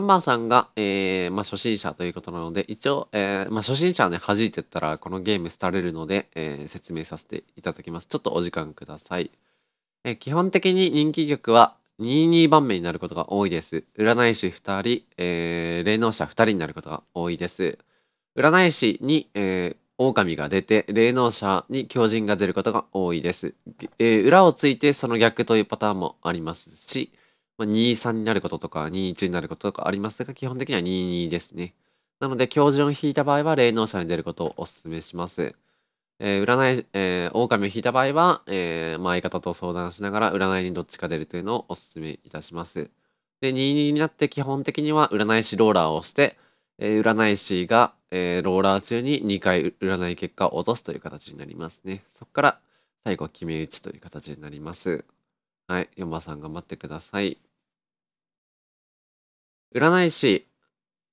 4番さんが、えー、まあ、初心者ということなので、一応、えー、まあ、初心者はね、弾いてったら、このゲーム廃れるので、えー、説明させていただきます。ちょっとお時間ください。え基本的に人気曲は、22番目になることが多いです。占い師2人、え霊能者2人になることが多いです。占い師に、え狼が出て、霊能者に狂人が出ることが多いです。え裏をついてその逆というパターンもありますし、まあ、23になることとか、21になることとかありますが、基本的には22ですね。なので、教授を引いた場合は、霊能者に出ることをお勧めします。えー、占い、えー、狼を引いた場合は、えー、まあ、相方と相談しながら、占いにどっちか出るというのをお勧めいたします。で、22になって基本的には占い師ローラーをして、えー、占い師が、えー、ローラー中に2回占い結果を落とすという形になりますね。そこから最後決め打ちという形になります。はい、ヨマさん頑張ってください。占い師、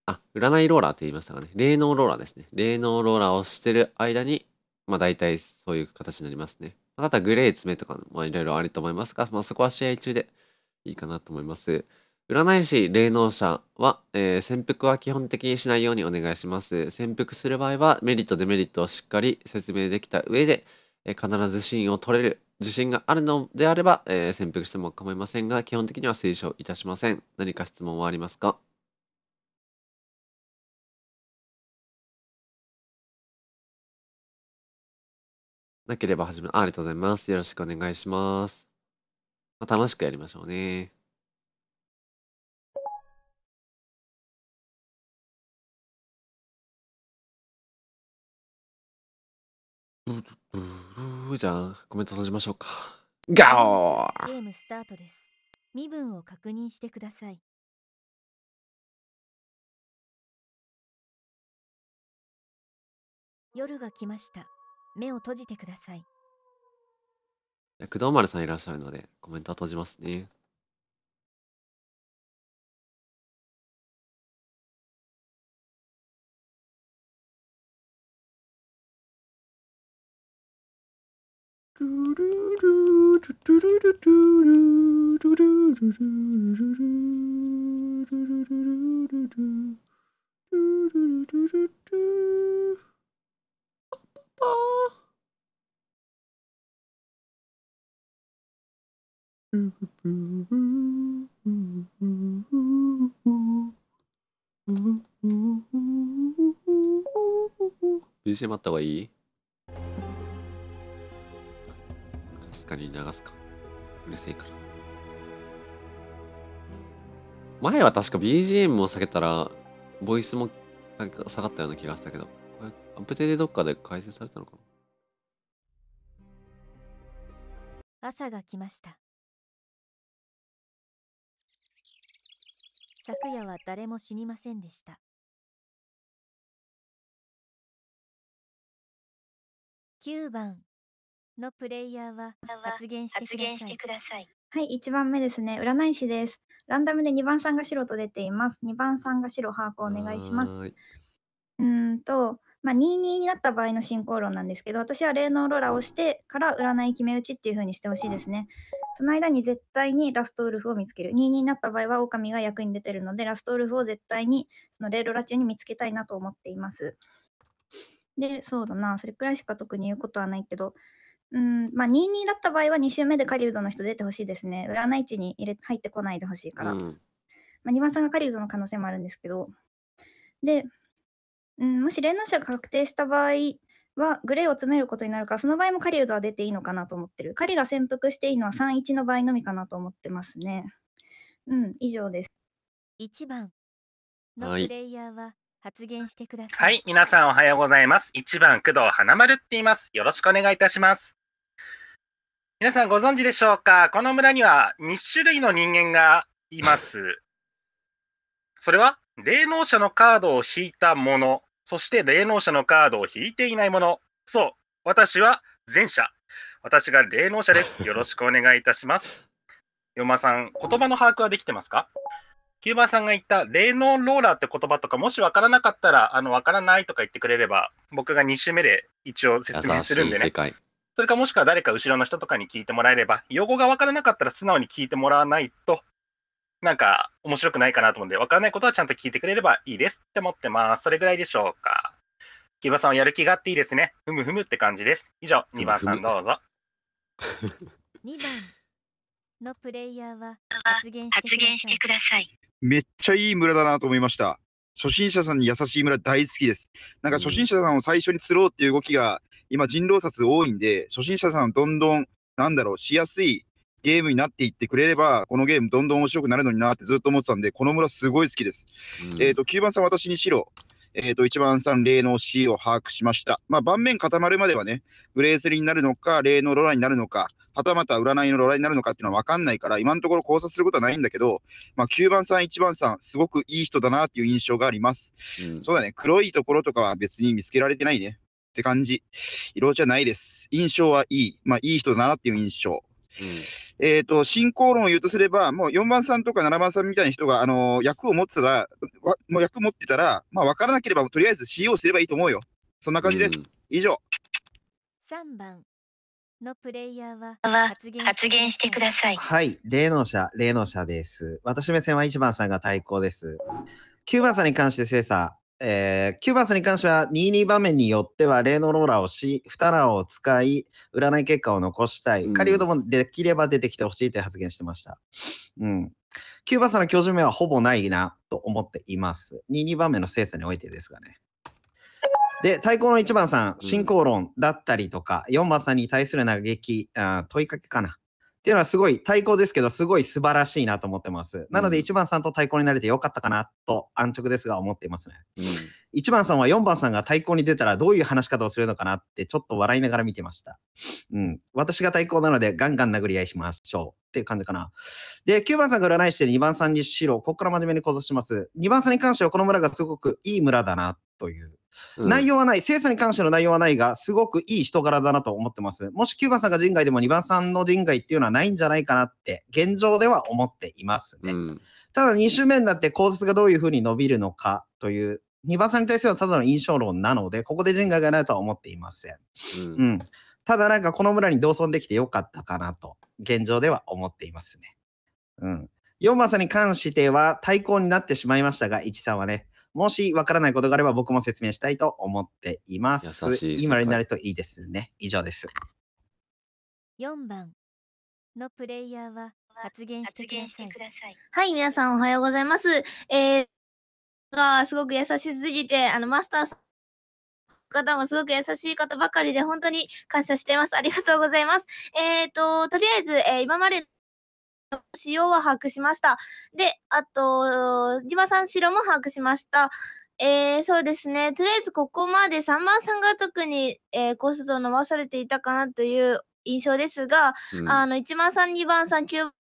あ、占いローラーって言いましたかね。霊能ローラーですね。霊能ローラーをしてる間に、まあ大体そういう形になりますね。まあ、ただグレー爪とか、まあいろいろあると思いますが、まあそこは試合中でいいかなと思います。占い師、霊能者は、えー、潜伏は基本的にしないようにお願いします。潜伏する場合は、メリット、デメリットをしっかり説明できた上で、えー、必ずシーンを取れる自信があるのであれば、えー、潜伏しても構いませんが、基本的には推奨いたしません。何か質問はありますかなければ始め、ありがとうございます。よろしくお願いします。まあ、楽しくやりましょうね。ブブブ風ちゃん、コメント閉じましょうか。ガオーゲームスタートです。身分を確認してください。夜が来ました。目を閉じてください。じゃ、工藤丸さんいらっしゃるので、コメントは閉じますね。ルルルルルパパ BGM あった方がいいかすかに流すかうるせえから。前は確か BGM を下げたら、ボイスも下がったような気がしたけど、これアップデートどっかで改説されたのかな朝が来ました。昨夜は誰も死にませんでした。9番のプレイヤーは発言してください。はい、1番目ですね。占い師です。ランダムで2番さんが白と出ています。2番さんが白把握お願いします。うんと、まあ、22になった場合の進行論なんですけど、私は霊能ローラをしてから占い決め打ちっていう風にしてほしいですね。その間に絶対にラストウルフを見つける。22になった場合は狼が役に出てるので、ラストウルフを絶対にその霊ロラ中に見つけたいなと思っています。で、そうだな、それくらいしか特に言うことはないけど、うん、まあ、22だった場合は2周目で狩人の人出てほしいですね。占い地に入れ入ってこないでほしいから。うん、まあ、2番さんが狩人の可能性もあるんですけど。で、うん、もし連の者が確定した場合は、グレーを詰めることになるかその場合も狩人は出ていいのかなと思ってる。狩りが潜伏していいのは3、1の場合のみかなと思ってますね。うん、以上です。1番のプレイヤーは、発言してください。はい、皆さんおはようございます。1番工藤花丸って言います。よろしくお願いいたします。皆さんご存知でしょうかこの村には2種類の人間がいます。それは霊能者のカードを引いたもの、そして霊能者のカードを引いていないもの。そう、私は前者。私が霊能者です。よろしくお願いいたします。ヨマさん、言葉の把握はできてますかキューバさんが言った霊能ローラーって言葉とか、もし分からなかったら、あの分からないとか言ってくれれば、僕が2週目で一応説明するんでね。それかもしくは誰か後ろの人とかに聞いてもらえれば、用語が分からなかったら素直に聞いてもらわないと、なんか面白くないかなと思うんで、分からないことはちゃんと聞いてくれればいいですって思ってます。それぐらいでしょうか。木場さんはやる気があっていいですね。ふむふむって感じです。以上、2番さんどうぞ。2番のプレイヤーは発言してください。めっちゃいい村だなと思いました。初心者さんに優しい村大好きです。なんか初心者さんを最初に釣ろうっていう動きが今人狼殺多いんで、初心者さんどんどん、なんだろう、しやすいゲームになっていってくれれば、このゲームどんどん面白くなるのになってずっと思ってたんで、この村すごい好きです。うん、えっ、と、9番さん私にしろ、えっ、ー、と、1番さん、霊能 C を把握しました。まあ、盤面固まるまではね、グレースリになるのか、霊能ロラになるのか、はたまた占いのロラになるのかっていうのは分かんないから、今のところ考察することはないんだけど、まあ、9番さん、1番さん、すごくいい人だなっていう印象があります。うん、そうだね、黒いところとかは別に見つけられてないね。って感じ。色じゃないです。印象はいい。まあ、いい人だなっていう印象。うん、えっ、ー、と、進行論を言うとすれば、もう4番さんとか7番さんみたいな人が、あのー、役を持ってたら、もう役持ってたら、まあ、分からなければ、とりあえず CO すればいいと思うよ。そんな感じです。うん、以上。3番。のプレイヤーは発言発言してください。はい、霊能者、霊能者です。私目線は1番さんが対抗です。9番さんに関して精査、えー、9番スに関しては22場面によっては例のローラーをし2ラーを使い占い結果を残したい狩人もできれば出てきてほしいという発言してました、うん、9番さんの教授名はほぼないなと思っています22番目の精査においてですがねで対抗の1番さん進行論だったりとか4番さんに対する嘆きあ問いかけかなっていうのはすごい対抗ですけど、すごい素晴らしいなと思ってます。なので1番さんと対抗になれてよかったかなと安直ですが思っていますね。うん、1番さんは4番さんが対抗に出たらどういう話し方をするのかなってちょっと笑いながら見てました。うん。私が対抗なのでガンガン殴り合いしましょうっていう感じかな。で、9番さんが占いして2番さんに白、ここから真面目に行動します。2番さんに関してはこの村がすごくいい村だなという内容はない、精査に関しての内容はないが、すごくいい人柄だなと思ってます。もし9番さんが人外でも2番さんの人外っていうのはないんじゃないかなって、現状では思っていますね。うん、ただ2周目になって考察がどういうふうに伸びるのかという2番さんに対するただの印象論なので、ここで人外がないとは思っていません。うん、うん、ただなんかこの村に同村できてよかったかなと、現状では思っていますね。うん。4番さんに関しては対抗になってしまいましたが、1さんはね、もしわからないことがあれば僕も説明したいと思っています。優しい今になるといいですね。以上です。4番のプレイヤーは発言してください。はい、皆さんおはようございます。えー、がすごく優しすぎて、あの、マスターさん方もすごく優しい方ばかりで、本当に感謝しています。ありがとうございます。えっ、ー、と、とりあえず、えー、今まで塩は把握しました。で、あと、リマさん白も把握しました。えー、そうですね。とりあえずここまで3番さんが特に、えー、コストを伸ばされていたかなという印象ですが、うん、あの、1番さん、2番さん、9番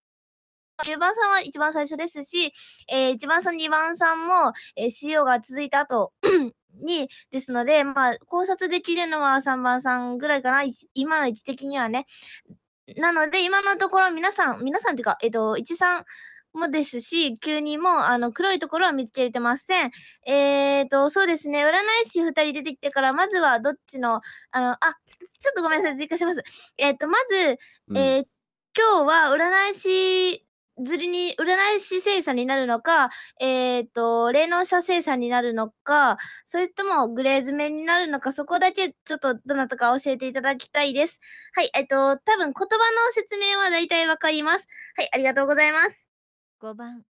9番さんは一番最初ですし、えー、1番さん、2番さんも、えー、CO が続いた後 に、ですので、まあ、考察できるのは3番さんぐらいかな、今の位置的にはね。なので、今のところ皆さん、皆さんっていうか、えっと、一さんもですし、急にも、あの、黒いところは見つけれてません。えっ、と、そうですね。占い師2人出てきてから、まずはどっちの、あの、あ、ちょっとごめんなさい。追加します。えっ、と、まず、えー今日は占い師ずりに、占い師生産になるのか、えっ、ー、と、霊能者生産になるのか、それともグレーズめになるのか、そこだけちょっとどなたか教えていただきたいです。はい、えっ、ー、と、多分言葉の説明は大体わかります。はい、ありがとうございます。5番、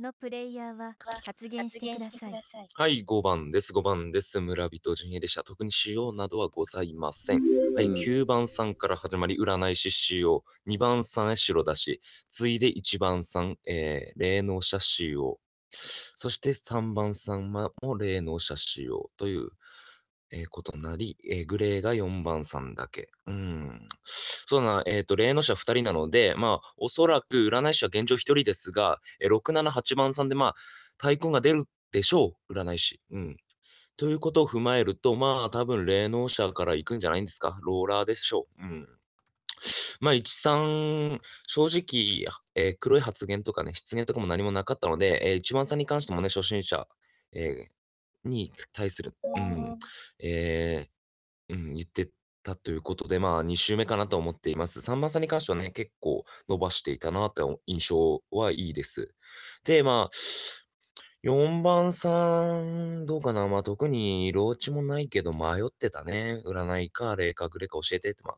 のプレイヤーは発言してください。はい、5番です。5番です。村人陣営でした。特に仕様などはございません。はい、9番さんから始まり、占い師仕様、2番さんへ白出し、次いで1番さん、えー、霊能者仕様、そして3番さんも霊能者仕様というえー、ことなり、えー、グレーが4番さんだけ。うん。そうな、えっ、ー、と、霊能者2人なので、まあ、おそらく占い師は現状1人ですが、えー、6、7、8番さんで、まあ、大根が出るでしょう、占い師。うん。ということを踏まえると、まあ、多分霊能者から行くんじゃないんですか。ローラーでしょう。うん。まあ、一三、正直、えー、黒い発言とかね、失言とかも何もなかったので、えー、一番さんに関してもね、初心者、えー、に対する、うん、えー、うん、言ってたということで、まあ、2週目かなと思っています。さんまさんに関してはね、結構伸ばしていたなという印象はいいです。で、まあ、4番さん、どうかなまあ、特に色落ちもないけど、迷ってたね。占いか、霊か、グレか教えてって、まあ、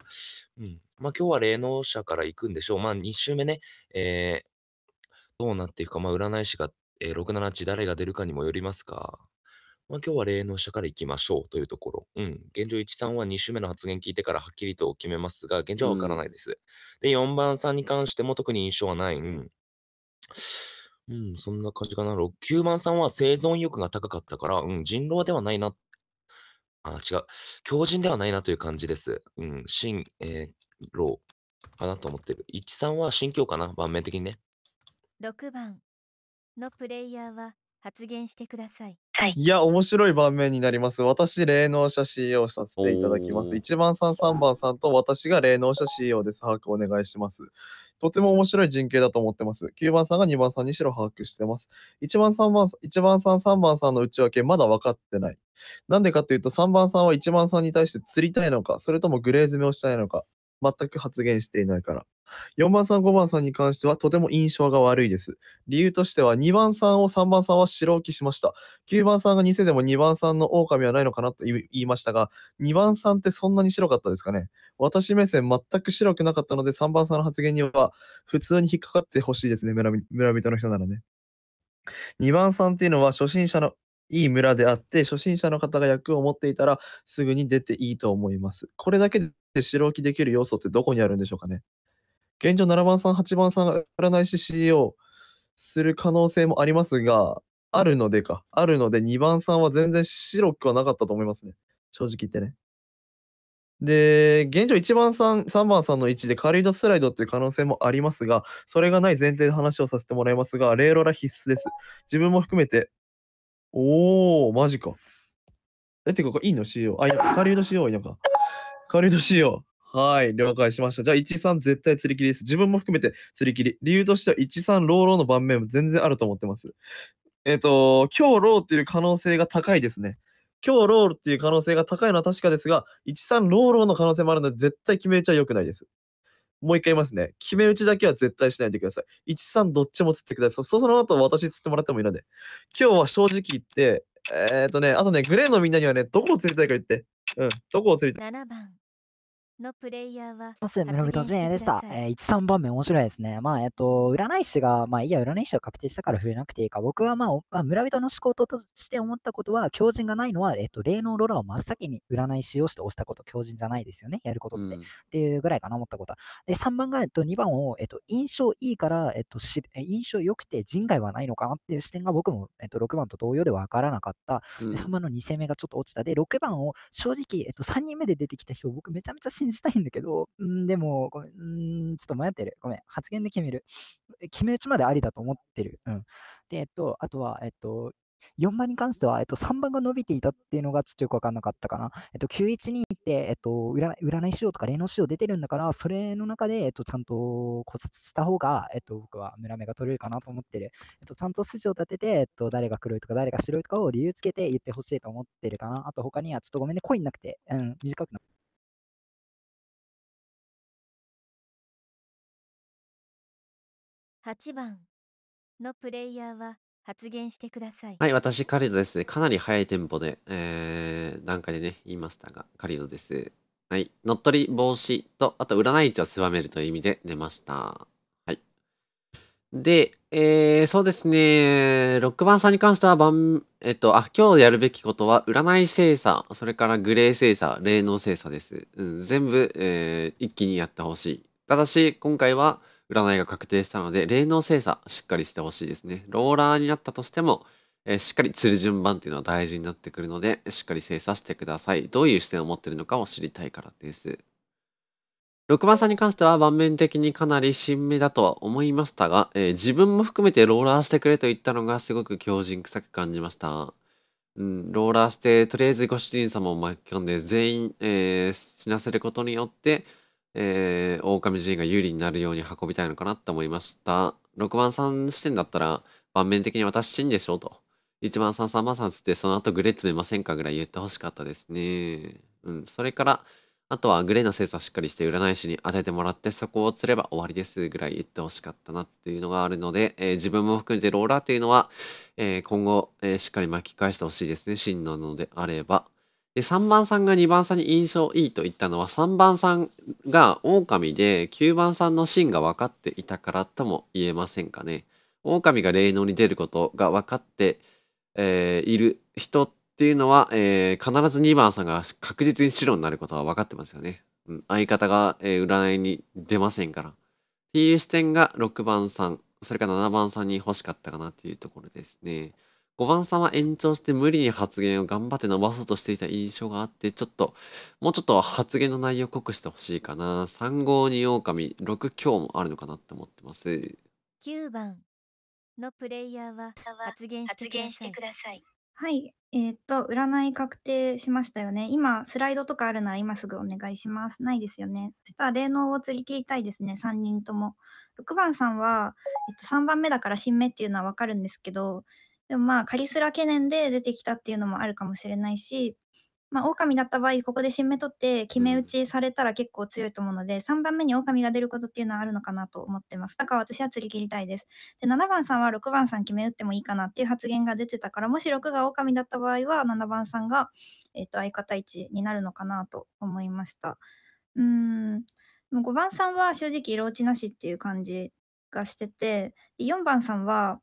うん。まあ、今日は霊能者から行くんでしょう。まあ、2週目ね、えー、どうなっていくか、まあ、占い師が、えー、6、7、誰が出るかにもよりますか。まあ、今日は例の下からいきましょうというところ。うん。現状1、3は2週目の発言聞いてからはっきりと決めますが、現状はわからないです。で、4番さんに関しても特に印象はない。うん。うん、そんな感じかな。9番さんは生存欲が高かったから、うん、人狼ではないな。あ、違う。強人ではないなという感じです。うん、新、えー、かなと思ってる。1、3は心境かな、盤面的にね。6番のプレイヤーは発言してください。はいいや、面白い盤面になります。私、霊能者 CEO させていただきます。1番さん、3番さんと私が霊能者 CEO です。把握お願いします。とても面白い人形だと思ってます。9番さんが2番さんにしろ把握してます。1番3番、1番さん、3番さんの内訳、まだ分かってない。なんでかというと、3番さんは1番さんに対して釣りたいのか、それともグレー詰めをしたいのか、全く発言していないから。4番さん、5番さんに関してはとても印象が悪いです。理由としては2番さんを3番さんは白置きしました。9番さんが偽でも2番さんの狼はないのかなと言いましたが、2番さんってそんなに白かったですかね。私目線全く白くなかったので3番さんの発言には普通に引っかかってほしいですね村、村人の人ならね。2番さんっていうのは初心者のいい村であって、初心者の方が役を持っていたら、すぐに出ていいと思います。これだけで白置きできる要素ってどこにあるんでしょうかね。現状、7番さん、8番さんが占い師 CEO する可能性もありますが、あるのでか、あるので、2番さんは全然白くはなかったと思いますね。正直言ってね。で、現状1番さん、3番さんの位置でカリードスライドっていう可能性もありますが、それがない前提で話をさせてもらいますが、レイロラ必須です。自分も含めておー、マジか。え、てか、いいのしよう。あ、いや、下 流のしよう、いいのか。下流のしよう。はい、了解しました。じゃあ、13絶対釣り切りです。自分も含めて釣り切り。理由としては、13ローローの盤面も全然あると思ってます。えっ、ー、と、今日ローっていう可能性が高いですね。今日ロールっていう可能性が高いのは確かですが、13ローローの可能性もあるので、絶対決めちゃ良くないです。もう一回言いますね。決め打ちだけは絶対しないでください。1、3どっちも釣ってください。そその後私釣ってもらってもいいので。今日は正直言って、えー、っとね、あとね、グレーのみんなにはね、どこを釣りたいか言って。うん、どこを釣りたい。7番のプレイヤーはまず、メロビトでした。えー、1、3番目面白いですね。まあ、えっ、と、占い師が、まあ、いや、占い師は確定したから触れなくていいか。僕は、まあ、村人の思考として思ったことは、強人がないのは、えっ、と、霊能ローラーを真っ先に占い師をして押したこと、強人じゃないですよね、やることって。うん、っていうぐらいかな、思ったことで、3番が、えっ、と、2番を、えっ、と、印象いいから、えっ、と、し印象良くて人外はないのかなっていう視点が僕も、えっ、と、6番と同様で分からなかった。うん、3番の2戦目がちょっと落ちた。で、6番を正直、えっ、と、3人目で出てきた人、僕めちゃめちゃ信じしたいんだけど、んでも、ごめん、ちょっと迷ってる。ごめん、発言で決める。決め打ちまでありだと思ってる。うん。で、えっと、あとは、えっと、4番に関しては、えっと、3番が伸びていたっていうのがちょっとよく分かんなかったかな。えっと、912って、えっと、占い仕様とか霊能仕様出てるんだから、それの中で、えっと、ちゃんと考察した方が、えっと、僕は村目が取れるかなと思ってる。えっと、ちゃんと筋を立てて、えっと、誰が黒いとか誰が白いとかを理由つけて言ってほしいと思ってるかな。あと、他にはちょっとごめんね、コインなくて、うん、短くなって。8番のプレイヤーは発言してください。はい、私、カリドですね。かなり早いテンポで、えー、段階でね、言いましたが、カリドです。はい、乗っ取り防止と、あと、占い置を狭めるという意味で出ました。はい。で、えー、そうですね、6番さんに関しては、番、えっと、あ、今日やるべきことは、占い精査、それからグレー精査、霊能精査です。うん、全部、えー、一気にやってほしい。ただし、今回は、占いが確定したので、霊能精査しっかりしてほしいですね。ローラーになったとしても、えー、しっかり釣る順番っていうのは大事になってくるので、しっかり精査してください。どういう視点を持ってるのかを知りたいからです。6番さんに関しては盤面的にかなり新芽だとは思いましたが、えー、自分も含めてローラーしてくれと言ったのがすごく強靭臭く感じました。うん、ローラーして、とりあえずご主人様を巻き込んで全員、えー、死なせることによって、えー、狼陣が有利になるように運びたいのかなって思いました。6番3視点だったら、盤面的に私死んでしょと。1番3、3番3つって、その後グレー詰めませんかぐらい言ってほしかったですね。うん。それから、あとはグレーの精査しっかりして占い師に当ててもらって、そこを釣れば終わりですぐらい言ってほしかったなっていうのがあるので、えー、自分も含めてローラーっていうのは、えー、今後、えー、しっかり巻き返してほしいですね。真なのであれば。で、3番さんが2番さんに印象いいと言ったのは、3番さんが狼で、9番さんの芯が分かっていたからとも言えませんかね。狼が霊能に出ることが分かって、えー、いる人っていうのは、えー、必ず2番さんが確実に白になることは分かってますよね。うん、相方が、えー、占いに出ませんから。っていう視点が6番さん、それから7番さんに欲しかったかなっていうところですね。5番さんは延長して無理に発言を頑張って伸ばそうとしていた印象があって、ちょっと、もうちょっと発言の内容を濃くしてほしいかな。3号に狼、6強もあるのかなって思ってます。9番のプレイヤーは発言してください。はい。えっ、と、占い確定しましたよね。今、スライドとかあるなら今すぐお願いします。ないですよね。そしたら霊能を釣り切りたいですね、3人とも。6番さんは、えっと、3番目だから新目っていうのはわかるんですけど、でもまあ、カリスラ懸念で出てきたっていうのもあるかもしれないし、まあ、狼だった場合、ここで新芽取って、決め打ちされたら結構強いと思うので、3番目に狼が出ることっていうのはあるのかなと思ってます。だから私は釣り切りたいです。で、7番さんは6番さん決め打ってもいいかなっていう発言が出てたから、もし6が狼だった場合は、7番さんが、えー、と、相方位置になるのかなと思いました。うん、5番さんは正直色落ちなしっていう感じがしてて、4番さんは、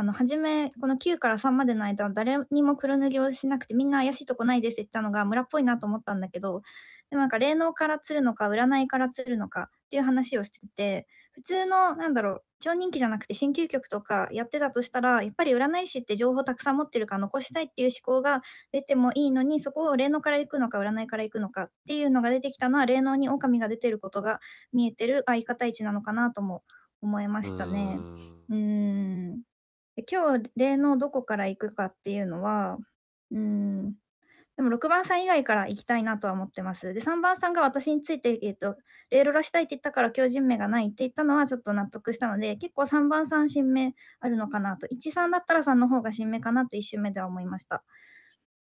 あの初めこの9から3までの間誰にも黒塗りをしなくてみんな怪しいとこないですって言ったのが村っぽいなと思ったんだけどでもなんか霊能から釣るのか占いから釣るのかっていう話をしてて普通のなんだろう超人気じゃなくて新旧極とかやってたとしたらやっぱり占い師って情報たくさん持ってるから残したいっていう思考が出てもいいのにそこを霊能から行くのか占いから行くのかっていうのが出てきたのは霊能に狼が出てることが見えてる相方位置なのかなとも思いましたね。うん今日例のどこから行くかっていうのは、うん、でも6番さん以外から行きたいなとは思ってます。で、3番さんが私について、えーと、例レールしたいって言ったから今日人名がないって言ったのはちょっと納得したので、結構3番さん新名あるのかなと、1、3だったら3の方が新名かなと1周目では思いました。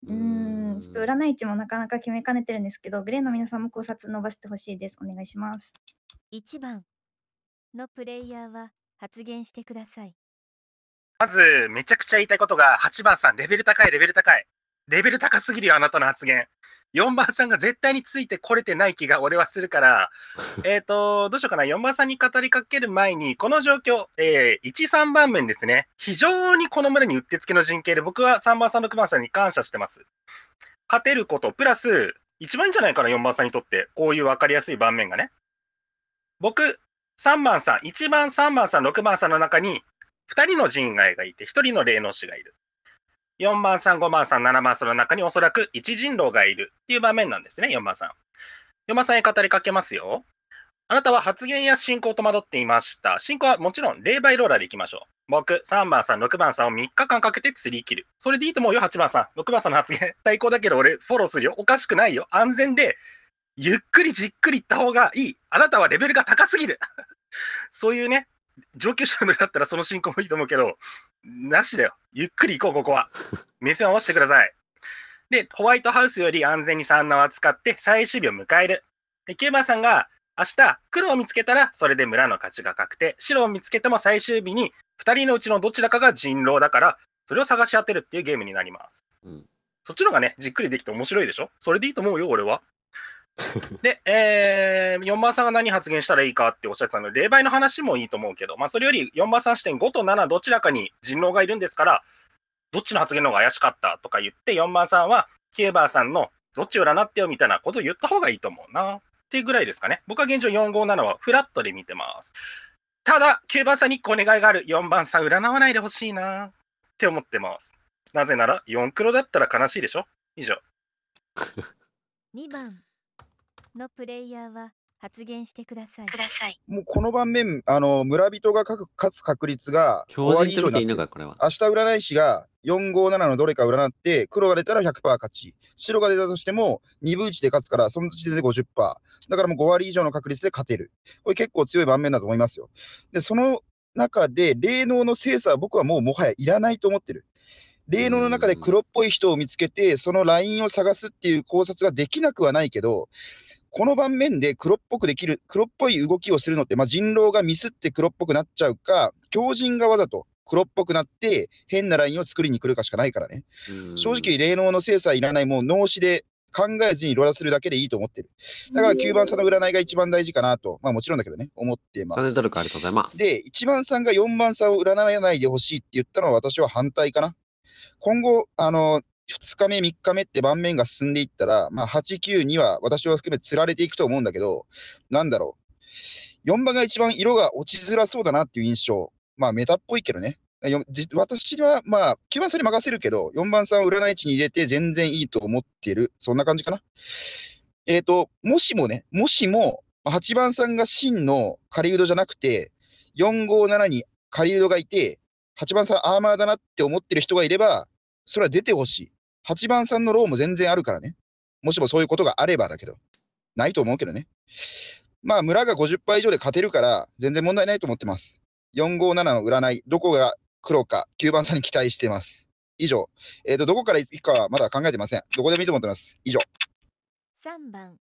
うーん、ちょっと占い位置もなかなか決めかねてるんですけど、グレーの皆さんも考察伸ばしてほしいです。お願いします。1番のプレイヤーは発言してください。まず、めちゃくちゃ言いたいことが、8番さん、レベル高い、レベル高い。レベル高すぎるよ、あなたの発言。4番さんが絶対についてこれてない気が俺はするから、えっと、どうしようかな、4番さんに語りかける前に、この状況、えー、1、3番面ですね、非常にこの村にうってつけの人形で、僕は3番さん、6番さんに感謝してます。勝てること、プラス、一番いいんじゃないかな、4番さんにとって、こういう分かりやすい盤面がね。僕、3番さん、1番、3番さん、6番さんの中に、2人の人外がいて、1人の霊能師がいる。4番さん、5番さん、7番さんの中におそらく一人狼がいるっていう場面なんですね、4番さん。4番さんへ語りかけますよ。あなたは発言や進行戸惑っていました。進行はもちろん霊媒ローラーでいきましょう。僕、3番さん、6番さんを3日間かけて釣り切る。それでいいと思うよ、8番さん。6番さんの発言、対抗だけど俺フォローするよ。おかしくないよ。安全で、ゆっくりじっくり行った方がいい。あなたはレベルが高すぎる。そういうね、上級者のだったらその進行もいいと思うけど、なしだよ。ゆっくり行こう、ここは。目線を合わせてください。で、ホワイトハウスより安全に3を使って最終日を迎える。で、キューバさんが明日黒を見つけたらそれで村の勝ちが確定。白を見つけても最終日に2人のうちのどちらかが人狼だから、それを探し当てるっていうゲームになります。うん、そっちの方がね、じっくりできて面白いでしょそれでいいと思うよ、俺は。で、えー、4番さんが何発言したらいいかっておっしゃってたので、霊媒の話もいいと思うけど、まあ、それより4番さん視点5と7、どちらかに人狼がいるんですから、どっちの発言の方が怪しかったとか言って、4番さんはキエバーさんのどっち占ってよみたいなことを言った方がいいと思うなっていうぐらいですかね。僕は現状457はフラットで見てます。ただ、9番さんに1個お願いがある。4番さん占わないでほしいなって思ってます。なぜなら、4黒だったら悲しいでしょ以上。2 番のプレイヤーは発言してください。ください。もうこの盤面、あの村人が勝つ確率が強人っていいのかこれは。明日占い師が457のどれか占って、黒が出たら100%勝ち、白が出たとしても2分打で勝つから、その時点で50%。だからもう5割以上の確率で勝てる。これ結構強い盤面だと思いますよ。で、その中で、霊能の精査は僕はもうもはやいらないと思ってる。霊能の中で黒っぽい人を見つけて、そのラインを探すっていう考察ができなくはないけど、この盤面で黒っぽくできる、黒っぽい動きをするのって、まあ、人狼がミスって黒っぽくなっちゃうか、狂人がわざと黒っぽくなって、変なラインを作りに来るかしかないからね。正直、霊能の精査いらない、もう脳死で考えずにロラするだけでいいと思ってる。だから9番差の占いが一番大事かなと、まあもちろんだけどね、思ってます。チャンありがとうございます。で、1番さんが4番差を占わないでほしいって言ったのは私は反対かな。今後、あの、2日目、3日目って盤面が進んでいったら、まあ、8、9、2は私を含め釣られていくと思うんだけど、なんだろう。4番が一番色が落ちづらそうだなっていう印象。まあ、メタっぽいけどね。私は、まあ、9番さんに任せるけど、4番さんを占い位置に入れて全然いいと思ってる。そんな感じかな。えっ、ー、と、もしもね、もしも、8番さんが真の狩人じゃなくて、457に狩人がいて、8番さんアーマーだなって思ってる人がいれば、それは出てほしい。8番さんのローも全然あるからね。もしもそういうことがあればだけど、ないと思うけどね。まあ、村が50以上で勝てるから、全然問題ないと思ってます。457の占い、どこが黒か、9番さんに期待してます。以上。えっ、ー、と、どこから行くかはまだ考えてません。どこでもいいと思ってます。以上。3番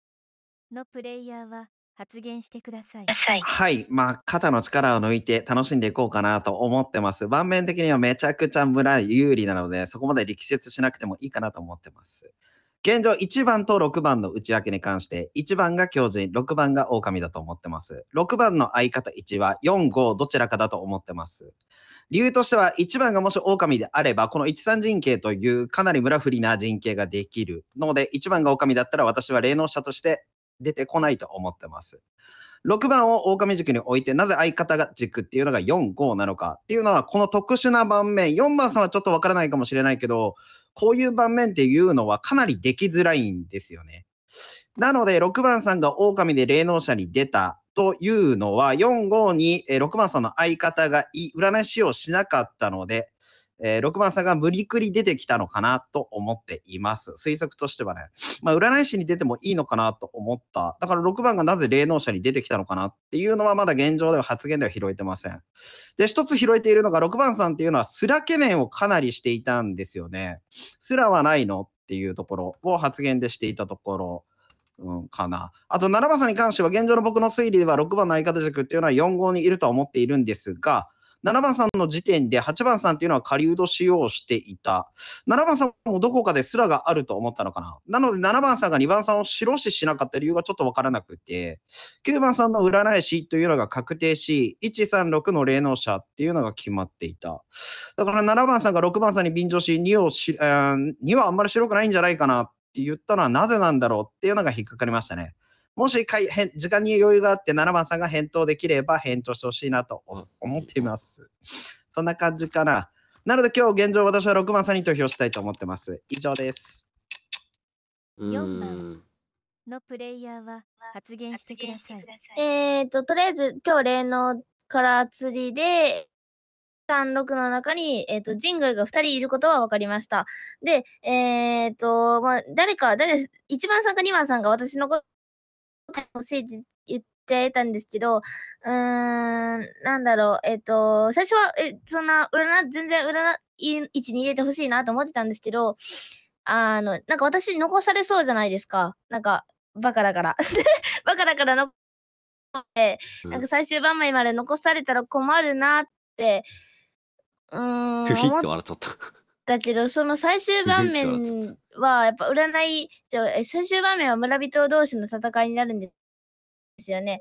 のプレイヤーは発言してください。はい、まあ、肩の力を抜いて楽しんでいこうかなと思ってます。盤面的にはめちゃくちゃ村有利なので、そこまで力説しなくてもいいかなと思ってます。現状、1番と6番の内訳に関して、1番が狂人、6番が狼だと思ってます。6番の相方1は4、5どちらかだと思ってます。理由としては、1番がもし狼であれば、この1、3陣形というかなり村振りな陣形ができるので、1番が狼だったら私は霊能者として出てこないと思ってます。6番を狼軸に置いて、なぜ相方が軸っていうのが4、5なのかっていうのは、この特殊な盤面、4番さんはちょっとわからないかもしれないけど、こういう盤面っていうのはかなりできづらいんですよね。なので、6番さんが狼で霊能者に出たというのは、4、5に6番さんの相方が占い師をしなかったので、えー、6番さんが無理くり出てきたのかなと思っています。推測としてはね、まあ、占い師に出てもいいのかなと思った。だから6番がなぜ霊能者に出てきたのかなっていうのは、まだ現状では発言では拾えてません。で、一つ拾えているのが、6番さんっていうのは、すら懸念をかなりしていたんですよね。すらはないのっていうところを発言でしていたところ。うん、かな。あと、7番さんに関しては、現状の僕の推理では、6番の相方塾っていうのは4号にいるとは思っているんですが、7番さんの時点で8番さんっていうのは狩人使用していた。7番さんもどこかですらがあると思ったのかな。なので7番さんが2番さんを白視しなかった理由がちょっとわからなくて、9番さんの占い師というのが確定し、136の霊能者っていうのが決まっていた。だから7番さんが6番さんに便乗し、2をし、えー、2はあんまり白くないんじゃないかなって言ったのはなぜなんだろうっていうのが引っかかりましたね。もし時間に余裕があって7番さんが返答できれば返答してほしいなと思っています。そんな感じかな。なので今日現状私は6番さんに投票したいと思ってます。以上です。4番のプレイヤーは発言してください。えっ、と、とりあえず今日例のから釣りで、36の中に、えーと人外が2人いることは分かりました。で、えっ、ー、と、まあ、誰か、誰、1番さんか2番さんが私のこと回欲って言ってたんですけど、うーん、なんだろう、えっ、ー、と、最初は、え、そんな、占、全然占い位置に入れてほしいなと思ってたんですけど、あの、なんか私残されそうじゃないですか。なんか、バカだから。バカだから残なんか最終番組まで残されたら困るなって、うーん。ふひって笑っった。だけど、その最終盤面は、やっぱ占い、最終盤面は村人同士の戦いになるんですよね。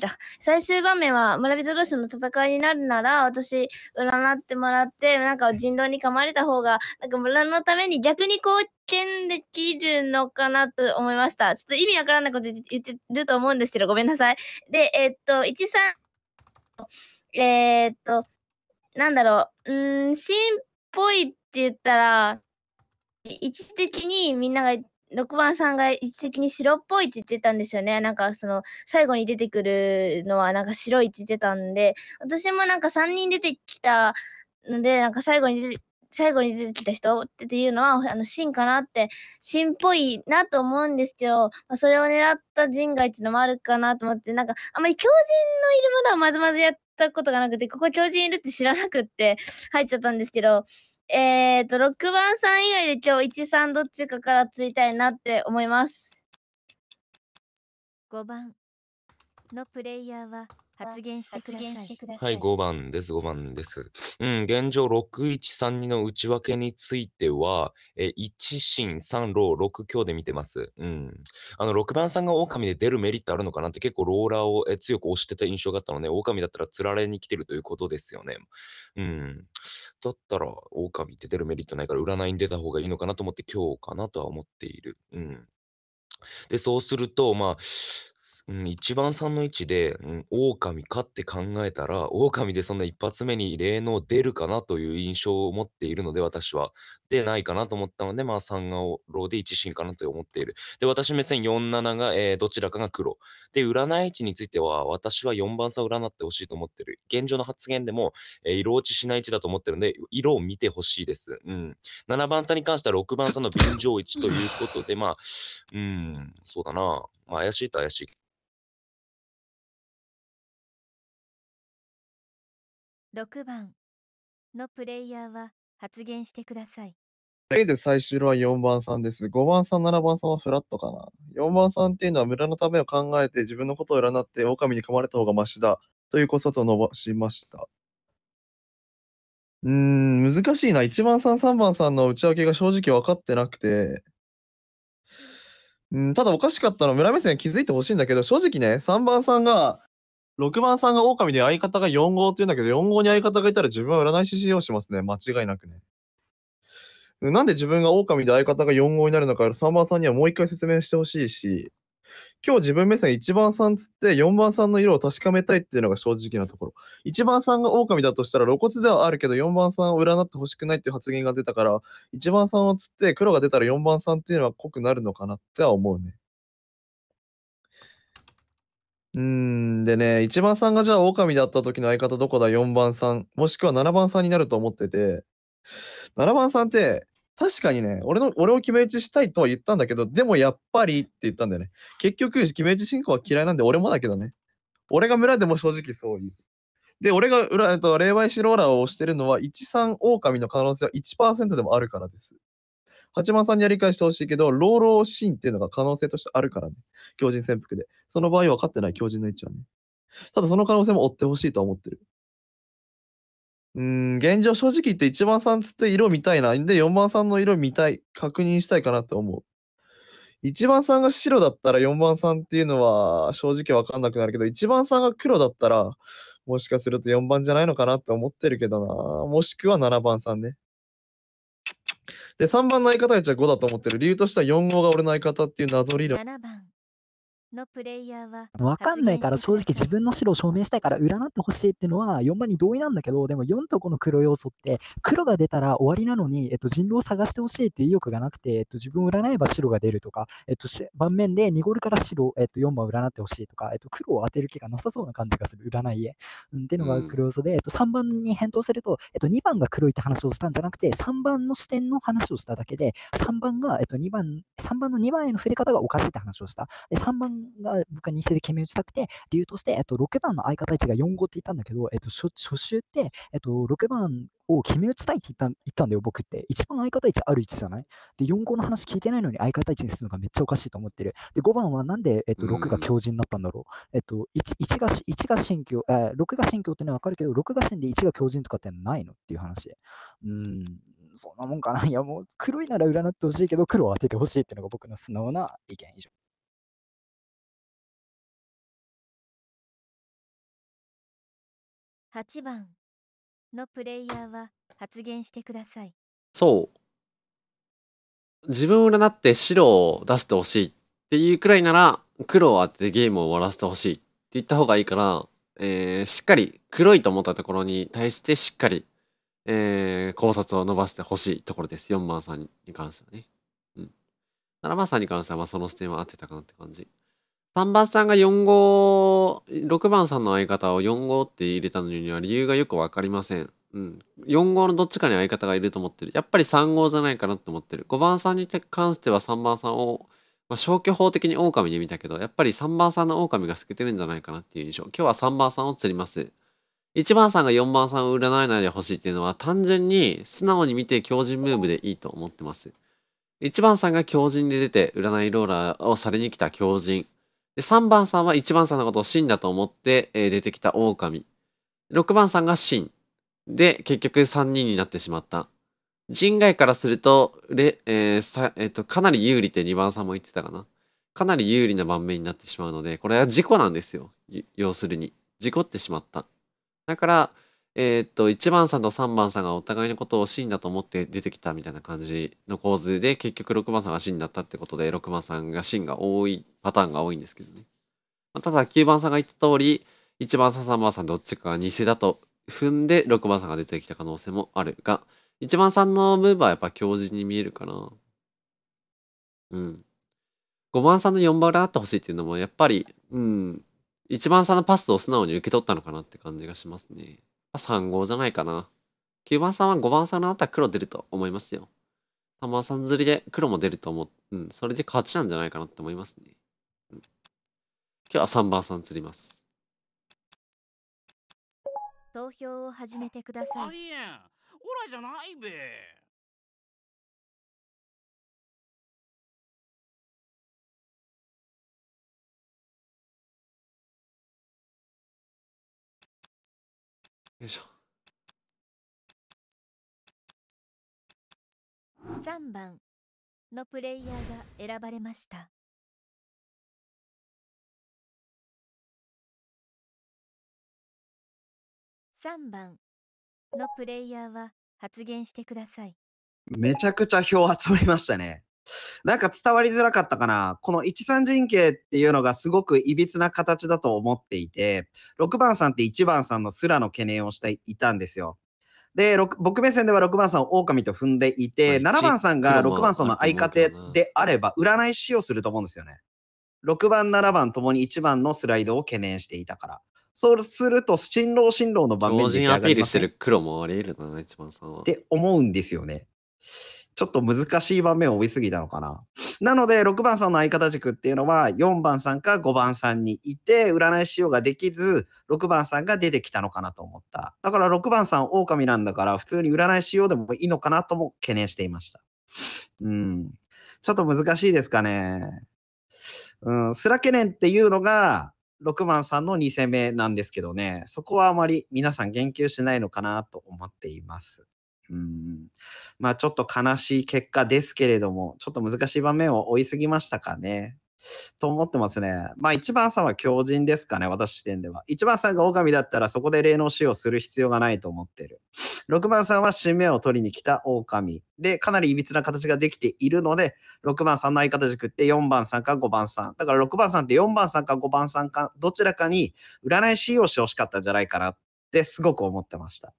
た最終場面は村人同士の戦いになるなら私占ってもらってなんか人狼に噛まれた方がなんか村のために逆に貢献できるのかなと思いましたちょっと意味わからないこと言ってると思うんですけどごめんなさいでえー、っと13えー、っとなんだろううん神ぽいって言ったら、一時的にみんなが、6番さんが一時的に白っぽいって言ってたんですよね。なんかその最後に出てくるのはなんか白いって言ってたんで、私もなんか3人出てきたので、なんか最後に出て、最後に出てきた人っていうのは、あの、真かなって、真っぽいなと思うんですけど、まあ、それを狙った人外っていうのもあるかなと思って、なんか、あんまり狂人のいるものはまずまずやっったことがなくて、ここ狂人いるって知らなくって入っちゃったんですけど、えっ、ー、と、6番さん以外で今日1、3どっちかからついたいなって思います。5番のプレイヤーは発言してください。はい、5番です、5番です。うん、現状6132の内訳については、え1進3ロー6強で見てます。うん。あの、6番さんが狼で出るメリットあるのかなって結構ローラーをえ強く押してた印象があったので、狼だったら釣られに来てるということですよね。うん。だったら、狼って出るメリットないから占いに出た方がいいのかなと思って今日かなとは思っている。うん。で、そうすると、まあ、うん、一番3の位置で、うん、狼かって考えたら、狼でそんな一発目に霊能出るかなという印象を持っているので、私は。出ないかなと思ったので、まあ3がロで1進かなと思っている。で、私目線47が、えー、どちらかが黒。で、占い位置については、私は4番さを占ってほしいと思ってる。現状の発言でも、えー、色落ちしない位置だと思ってるので、色を見てほしいです。うん。7番差に関しては6番差の便乗位置ということで、まあ、うん、そうだな。まあ、怪しいと怪しい。6番のプレイヤーは発言してください。A で最終は4番さんです。5番さん、7番さんはフラットかな。4番さんっていうのは村のためを考えて自分のことを占って狼に噛まれた方がマシだということを伸ばしました。うーん、難しいな。1番さん、3番さんの内訳が正直分かってなくて。うん、ただおかしかったのは村目線気づいてほしいんだけど、正直ね、3番さんが6番さんが狼で相方が4号って言うんだけど、4号に相方がいたら自分は占い師使用しますね。間違いなくね。なんで自分が狼で相方が4号になるのか、3番さんにはもう一回説明してほしいし、今日自分目線1番さんつって4番さんの色を確かめたいっていうのが正直なところ。1番さんが狼だとしたら露骨ではあるけど4番さんを占ってほしくないっていう発言が出たから、1番さんをつって黒が出たら4番さんっていうのは濃くなるのかなっては思うね。うーん、でね、1番さんがじゃあ狼だった時の相方どこだ ?4 番さん、もしくは7番さんになると思ってて、7番さんって、確かにね、俺の、俺を決め打ちしたいとは言ったんだけど、でもやっぱりって言ったんだよね。結局、決め打ち進行は嫌いなんで、俺もだけどね。俺が村でも正直そう言う。で、俺が裏、えっと、霊媒師ローラーをしてるのは、13狼の可能性は1%でもあるからです。八番さんにやり返してほしいけど、ローローシーンっていうのが可能性としてあるからね。強靭潜伏で。その場合は勝ってない強靭の位置はね。ただその可能性も追ってほしいと思ってる。うん、現状正直言って1番さんつって色見たいな。で、4番さんの色見たい。確認したいかなって思う。1番さんが白だったら4番さんっていうのは正直分かんなくなるけど、1番さんが黒だったら、もしかすると4番じゃないのかなって思ってるけどな。もしくは7番さんね。で、3番の相方たちは5だと思ってる。理由としては4号が俺の相方っていう謎理論。7番のプレイヤーは分かんないから正直自分の白を証明したいから占ってほしいっていうのは4番に同意なんだけどでも4とこの黒要素って黒が出たら終わりなのに、えっと、人狼を探してほしいっていう意欲がなくて、えっと、自分を占えば白が出るとか、えっと、盤面で濁るから白、えっと、4番占ってほしいとか、えっと、黒を当てる気がなさそうな感じがする占いへ、うん、っていうのが黒要素で、えっと、3番に返答すると、えっと、2番が黒いって話をしたんじゃなくて3番の視点の話をしただけで3番が、えっと、2番3番の2番への触れ方がおかしいって話をしたで3番が僕は偽世で決め打ちたくて、理由として、えっと、6番の相方置が4号って言ったんだけど、えっと、初初週って、えっと、6番を決め打ちたいって言った言ったんだよ、僕って。一番相方置ある位置じゃないで、4号の話聞いてないのに相方置にするのがめっちゃおかしいと思ってる。で、5番はなんで、えっと、6が強靭になったんだろう。えっと、1, 1が、1が新教、えー、6が新教ってのはわかるけど、6が新で1が強靭とかってないのっていう話。うん、そんなもんかな。いや、もう黒いなら占ってほしいけど、黒を当ててほしいっていうのが僕の素直な意見以上。8番のプレイヤーは発言してくださいそう自分を占って白を出してほしいっていうくらいなら黒を当ててゲームを終わらせてほしいって言った方がいいから、えー、しっかり黒いと思ったところに対してしっかり、えー、考察を伸ばしてほしいところです4番さんに関してはね。うん。7番さんに関してはまあその視点は合ってたかなって感じ。3番さんが4号、6番さんの相方を4号って入れたのには理由がよくわかりません。うん。4号のどっちかに相方がいると思ってる。やっぱり3号じゃないかなって思ってる。5番さんに関しては3番さんを、まあ、消去法的に狼で見たけど、やっぱり3番さんの狼が透けてるんじゃないかなっていう印象。今日は3番さんを釣ります。1番さんが4番さんを占えないでほしいっていうのは単純に素直に見て強靭ムーブでいいと思ってます。1番さんが強靭で出て占いローラーをされに来た強靭。で、3番さんは1番さんのことを真だと思って、えー、出てきた狼。6番さんが真。で、結局3人になってしまった。人外からすると、えーえー、かなり有利って2番さんも言ってたかな。かなり有利な盤面になってしまうので、これは事故なんですよ。要するに。事故ってしまった。だから、えー、っと、1番さんと3番さんがお互いのことを真だと思って出てきたみたいな感じの構図で、結局6番さんが真だったってことで、6番さんが真が多い、パターンが多いんですけどね。まあ、ただ、9番さんが言った通り、1番さん、3番さんどっちかが偽だと踏んで、6番さんが出てきた可能性もあるが、1番さんのムーブはやっぱ強靭に見えるかな。うん。5番さんの4番であってほしいっていうのも、やっぱり、うん、1番さんのパスを素直に受け取ったのかなって感じがしますね。3号じゃないかな。9番さんは5番さんのあったら黒出ると思いますよ。3番さん釣りで黒も出ると思う。うん、それで勝ちなんじゃないかなって思いますね。うん、今日は3番さん釣ります。投票を始めてください。ありえん。オラじゃないべ。よいしょ3番のプレイヤーが選ばれました3番のプレイヤーは発言してくださいめちゃくちゃ票集まりましたねなんか伝わりづらかったかな。この一三陣形っていうのがすごくいびつな形だと思っていて、6番さんって1番さんのすらの懸念をしていたんですよ。で、僕目線では6番さんを狼と踏んでいて、7番さんが6番さんの相方であれば、占い師をすると思うんですよね。6番、7番ともに1番のスライドを懸念していたから。そうすると、新郎新郎の場面で、ね。人アピールする黒もあり得るな、一番さんは。って思うんですよね。ちょっと難しい場面を追いすぎたのかな。なので、6番さんの相方軸っていうのは、4番さんか5番さんにいて、占いしようができず、6番さんが出てきたのかなと思った。だから6番さん、狼なんだから、普通に占いしようでもいいのかなとも懸念していました。うん。ちょっと難しいですかね。うん、スラ懸念っていうのが、6番さんの2戦目なんですけどね、そこはあまり皆さん言及しないのかなと思っています。うん。まあ、ちょっと悲しい結果ですけれども、ちょっと難しい場面を追いすぎましたかね。と思ってますね。まあ、一番さんは強人ですかね、私視点では。一番さんが狼だったらそこで霊能使用する必要がないと思ってる。6番さんは新芽を取りに来た狼。で、かなり歪な形ができているので、6番さんの相方軸って4番さんか5番さん。だから6番さんって4番さんか5番さんか、どちらかに占い使用してほしかったんじゃないかなってすごく思ってました。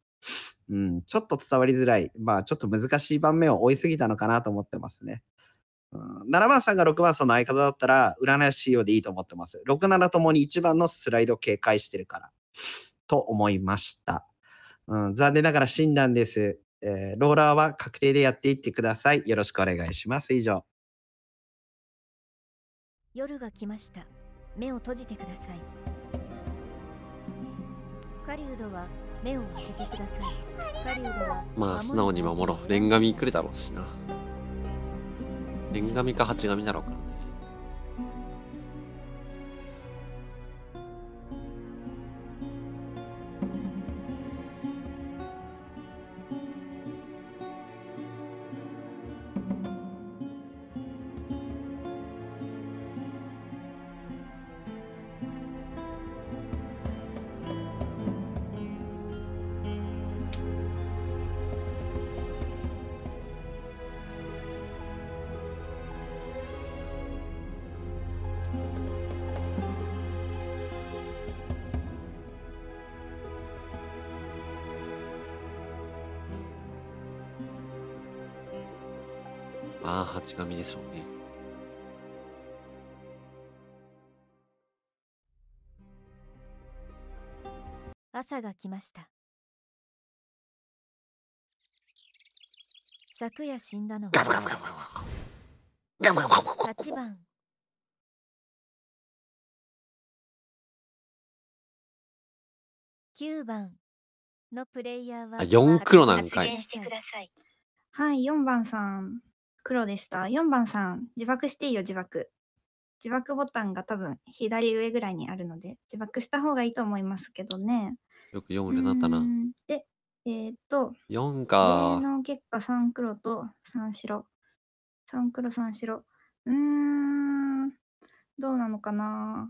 うん、ちょっと伝わりづらい、まあ、ちょっと難しい盤面を追いすぎたのかなと思ってますね。うん、7番さんが6番さんの相方だったら、占い師用でいいと思ってます。6、7ともに1番のスライド警戒してるから、と思いました。うん、残念ながら診断です。えー、ローラーは確定でやっていってください。よろしくお願いします。以上。夜が来ました。目を閉じてください。狩人は目を開けてくださいまあ素直に守ろうレンガミくれだろうしなレンガミかハチガミだろうかなが来ました昨夜死んだのは8番9番のプレイヤーはあ4黒なんかいはい4番さん黒でした4番さん自爆していいよ自爆自爆ボタンが多分左上ぐらいにあるので自爆した方がいいと思いますけどねよく4連なったな。で、えー、っと、4か。芸結果3黒と3白。3黒3白。うーん、どうなのかな。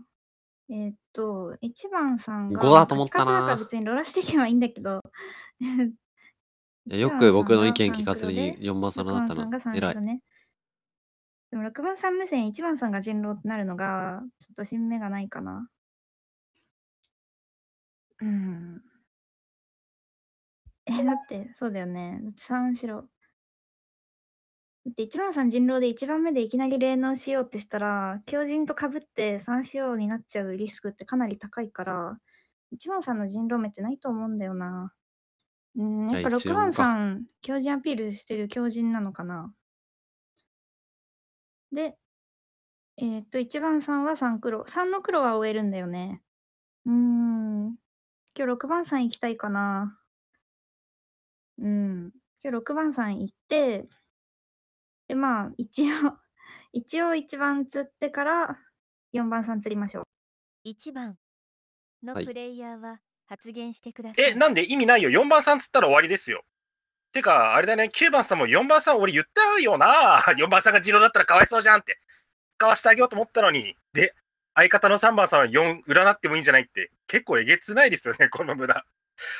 えー、っと、1番さんが。5だと思ったな。か別にロラしていけばいいんだけど。よく僕の意見聞かせに4番さんだったな。えらい。でも6番さん目線、1番さんが人狼となるのが、ちょっと新目がないかな。うん。え、だって、そうだよね。三四郎。だって一番さん人狼で一番目でいきなり霊能しようってしたら、狂人とかぶって三四郎になっちゃうリスクってかなり高いから、一番さんの人狼目ってないと思うんだよな。うん、やっぱ六番さん、狂人アピールしてる狂人なのかな。で、えーっと、一番さんは三黒。三の黒は終えるんだよね。うーん、今日6番さん行きたいかな。うん。今日6番さん行って、で、まあ、一応 一応1番釣ってから4番さん釣りましょう。1番のプレイヤーは発言してください。え、なんで意味ないよ。4番さん釣ったら終わりですよ。てか、あれだね、9番さんも4番さん、俺言ったよな。4番さんが次郎だったらかわいそうじゃんって。かわしてあげようと思ったのに。で、相方の3番さんは4、占ってもいいんじゃないって、結構えげつないですよね、この無駄。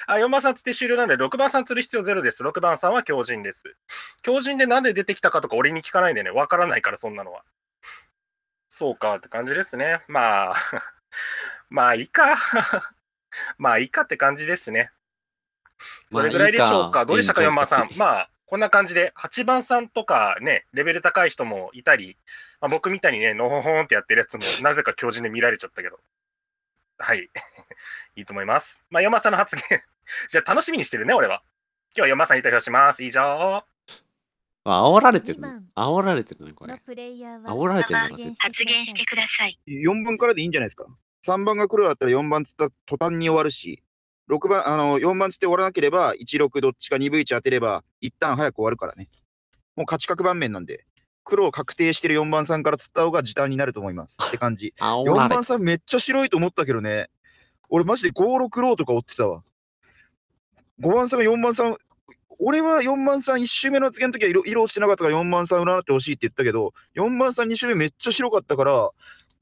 あ、4番さんつって終了なんで、6番さん釣る必要ゼロです。6番さんは強靭です。強靭でなんで出てきたかとか俺に聞かないんでね、わからないから、そんなのは。そうかって感じですね。まあ まあいいか まあいいかって感じですね。それぐらいでしょうか。どうでしたか、4番さん。まあ、こんな感じで、8番さんとかね、レベル高い人もいたり、まあ、僕みたいにね、のほほんってやってるやつも、なぜか狂人で見られちゃったけど。はい。いいと思います。まあ、山さんの発言 じゃあ楽しみにしてるね、俺は。今日は山さんにンタします。以上。あ、煽られてるの煽られてるのこれ。煽られてるの発言してください。4番からでいいんじゃないですか。3番が来るだったら4番つった途端に終わるし、6番、あの、4番つって終わらなければ、16どっちか2分1当てれば、一旦早く終わるからね。もう勝ち確盤面なんで。黒を確定してる4番さんから釣った方が時短になると思いますって感じ。4 番さんめっちゃ白いと思ったけどね。俺マジで5、6ローとか追ってたわ。5番さんが4番さん、俺は4番さん1周目の発言の時は色色落ちてなかったから4番さん占ってほしいって言ったけど、4番さん2周目めっちゃ白かったから、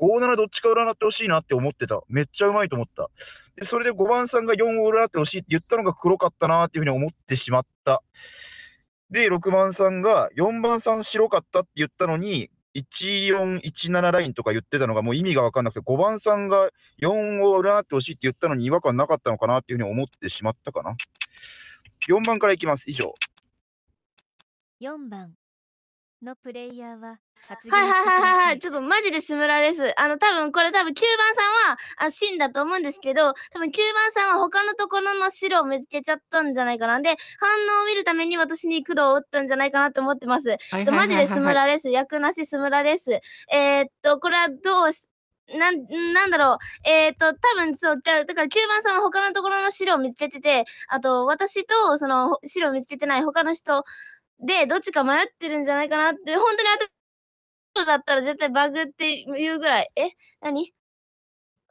57どっちか占ってほしいなって思ってた。めっちゃうまいと思った。で、それで5番さんが4を占ってほしいって言ったのが黒かったなっていうふうに思ってしまった。で、6番さんが、4番さん白かったって言ったのに、1417ラインとか言ってたのがもう意味が分かんなくて、5番さんが4を占ってほしいって言ったのに違和感なかったのかなっていうふうに思ってしまったかな。4番からいきます。以上。4番、のプレイヤーは発言はいはいはいはい、ちょっとマジでスムラです。あの、多分これ多分9番さんは、あ、真だと思うんですけど、多分9番さんは他のところの白を見つけちゃったんじゃないかな。で、反応を見るために私に黒を打ったんじゃないかなと思ってます。マジでスムラです。役なしスムラです。えー、っと、これはどうし、なん、なんだろう。えっ、と、多分そう、だから9番さんは他のところの白を見つけてて、あと、私と、その、白を見つけてない他の人で、どっちか迷ってるんじゃないかなって、本当にとだったら絶対バグって言うぐらい、え、何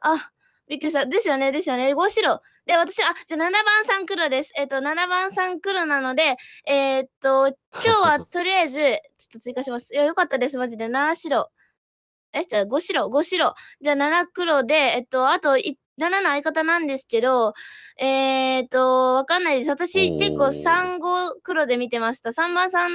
あ、びっくりした。ですよね、ですよね。5白。で、私は、あ、じゃあ7番さん黒です。えっ、と、7番さん黒なので、えー、っと、今日は とりあえず、ちょっと追加します。いや、よかったです、マジで。7白。え、じゃあ5白、5白。じゃあ7黒で、えっと、あと1旦那の相方なんですけど、えー、っと、わかんないです。私、結構産後黒で見てました。3番さん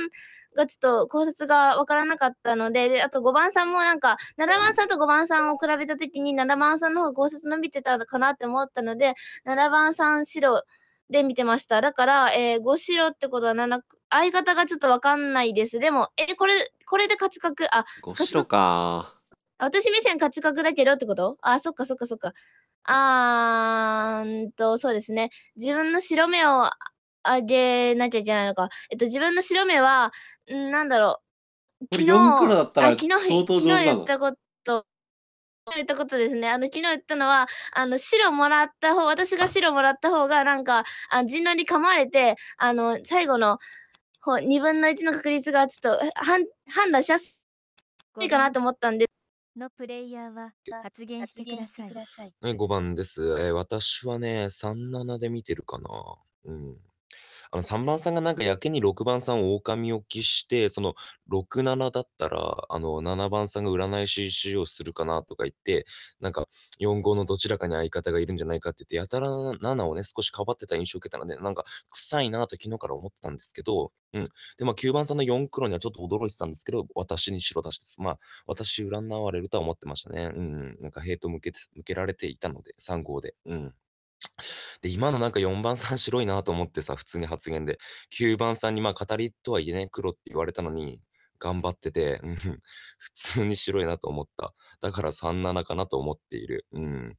がちょっと考察がわからなかったので、であと5番さんもなんか、7番さんと5番さんを比べたときに、7番さんの方が考察伸びてたのかなって思ったので、7番さん白で見てました。だから、えー、5白ってことは7、相方がちょっとわかんないです。でも、え、これ、これで勝ち確、あ、5白か。私目線勝ち確だけどってことあ、そっかそっかそっか。あーんと、そうですね。自分の白目をあげなきゃいけないのか。えっと、自分の白目は、んなんだろう。これ4黒だったら昨日相当上手昨日だ言ったこと、昨日言ったことですね。あの、昨日言ったのは、あの、白もらった方、私が白もらった方が、なんか、あ人狼に噛まれて、あの、最後の、ほ2分の1の確率がちょっと、判判断しやすいかなと思ったんですのプレイヤーは発言してください。はい、5番です。えー私はね、37で見てるかな。うん。あの3番さんがなんかやけに6番さんを狼置きして、その6、7だったら、あの7番さんが占い師使用するかなとか言って、なんか4、5のどちらかに相方がいるんじゃないかって言って、やたら7をね、少しかばってた印象を受けたので、なんか臭いなと昨日から思ってたんですけど、うん。で、まあ9番さんの4黒にはちょっと驚いてたんですけど、私に白出しです。まあ、私占われるとは思ってましたね。うん。なんかヘイト向け向けられていたので、3号で。うん。で、今のなんか4番さん 白いなと思ってさ、普通に発言で、9番さんにまあ語りとはいえね、黒って言われたのに、頑張ってて、うん、普通に白いなと思った。だから37かなと思っている。うん。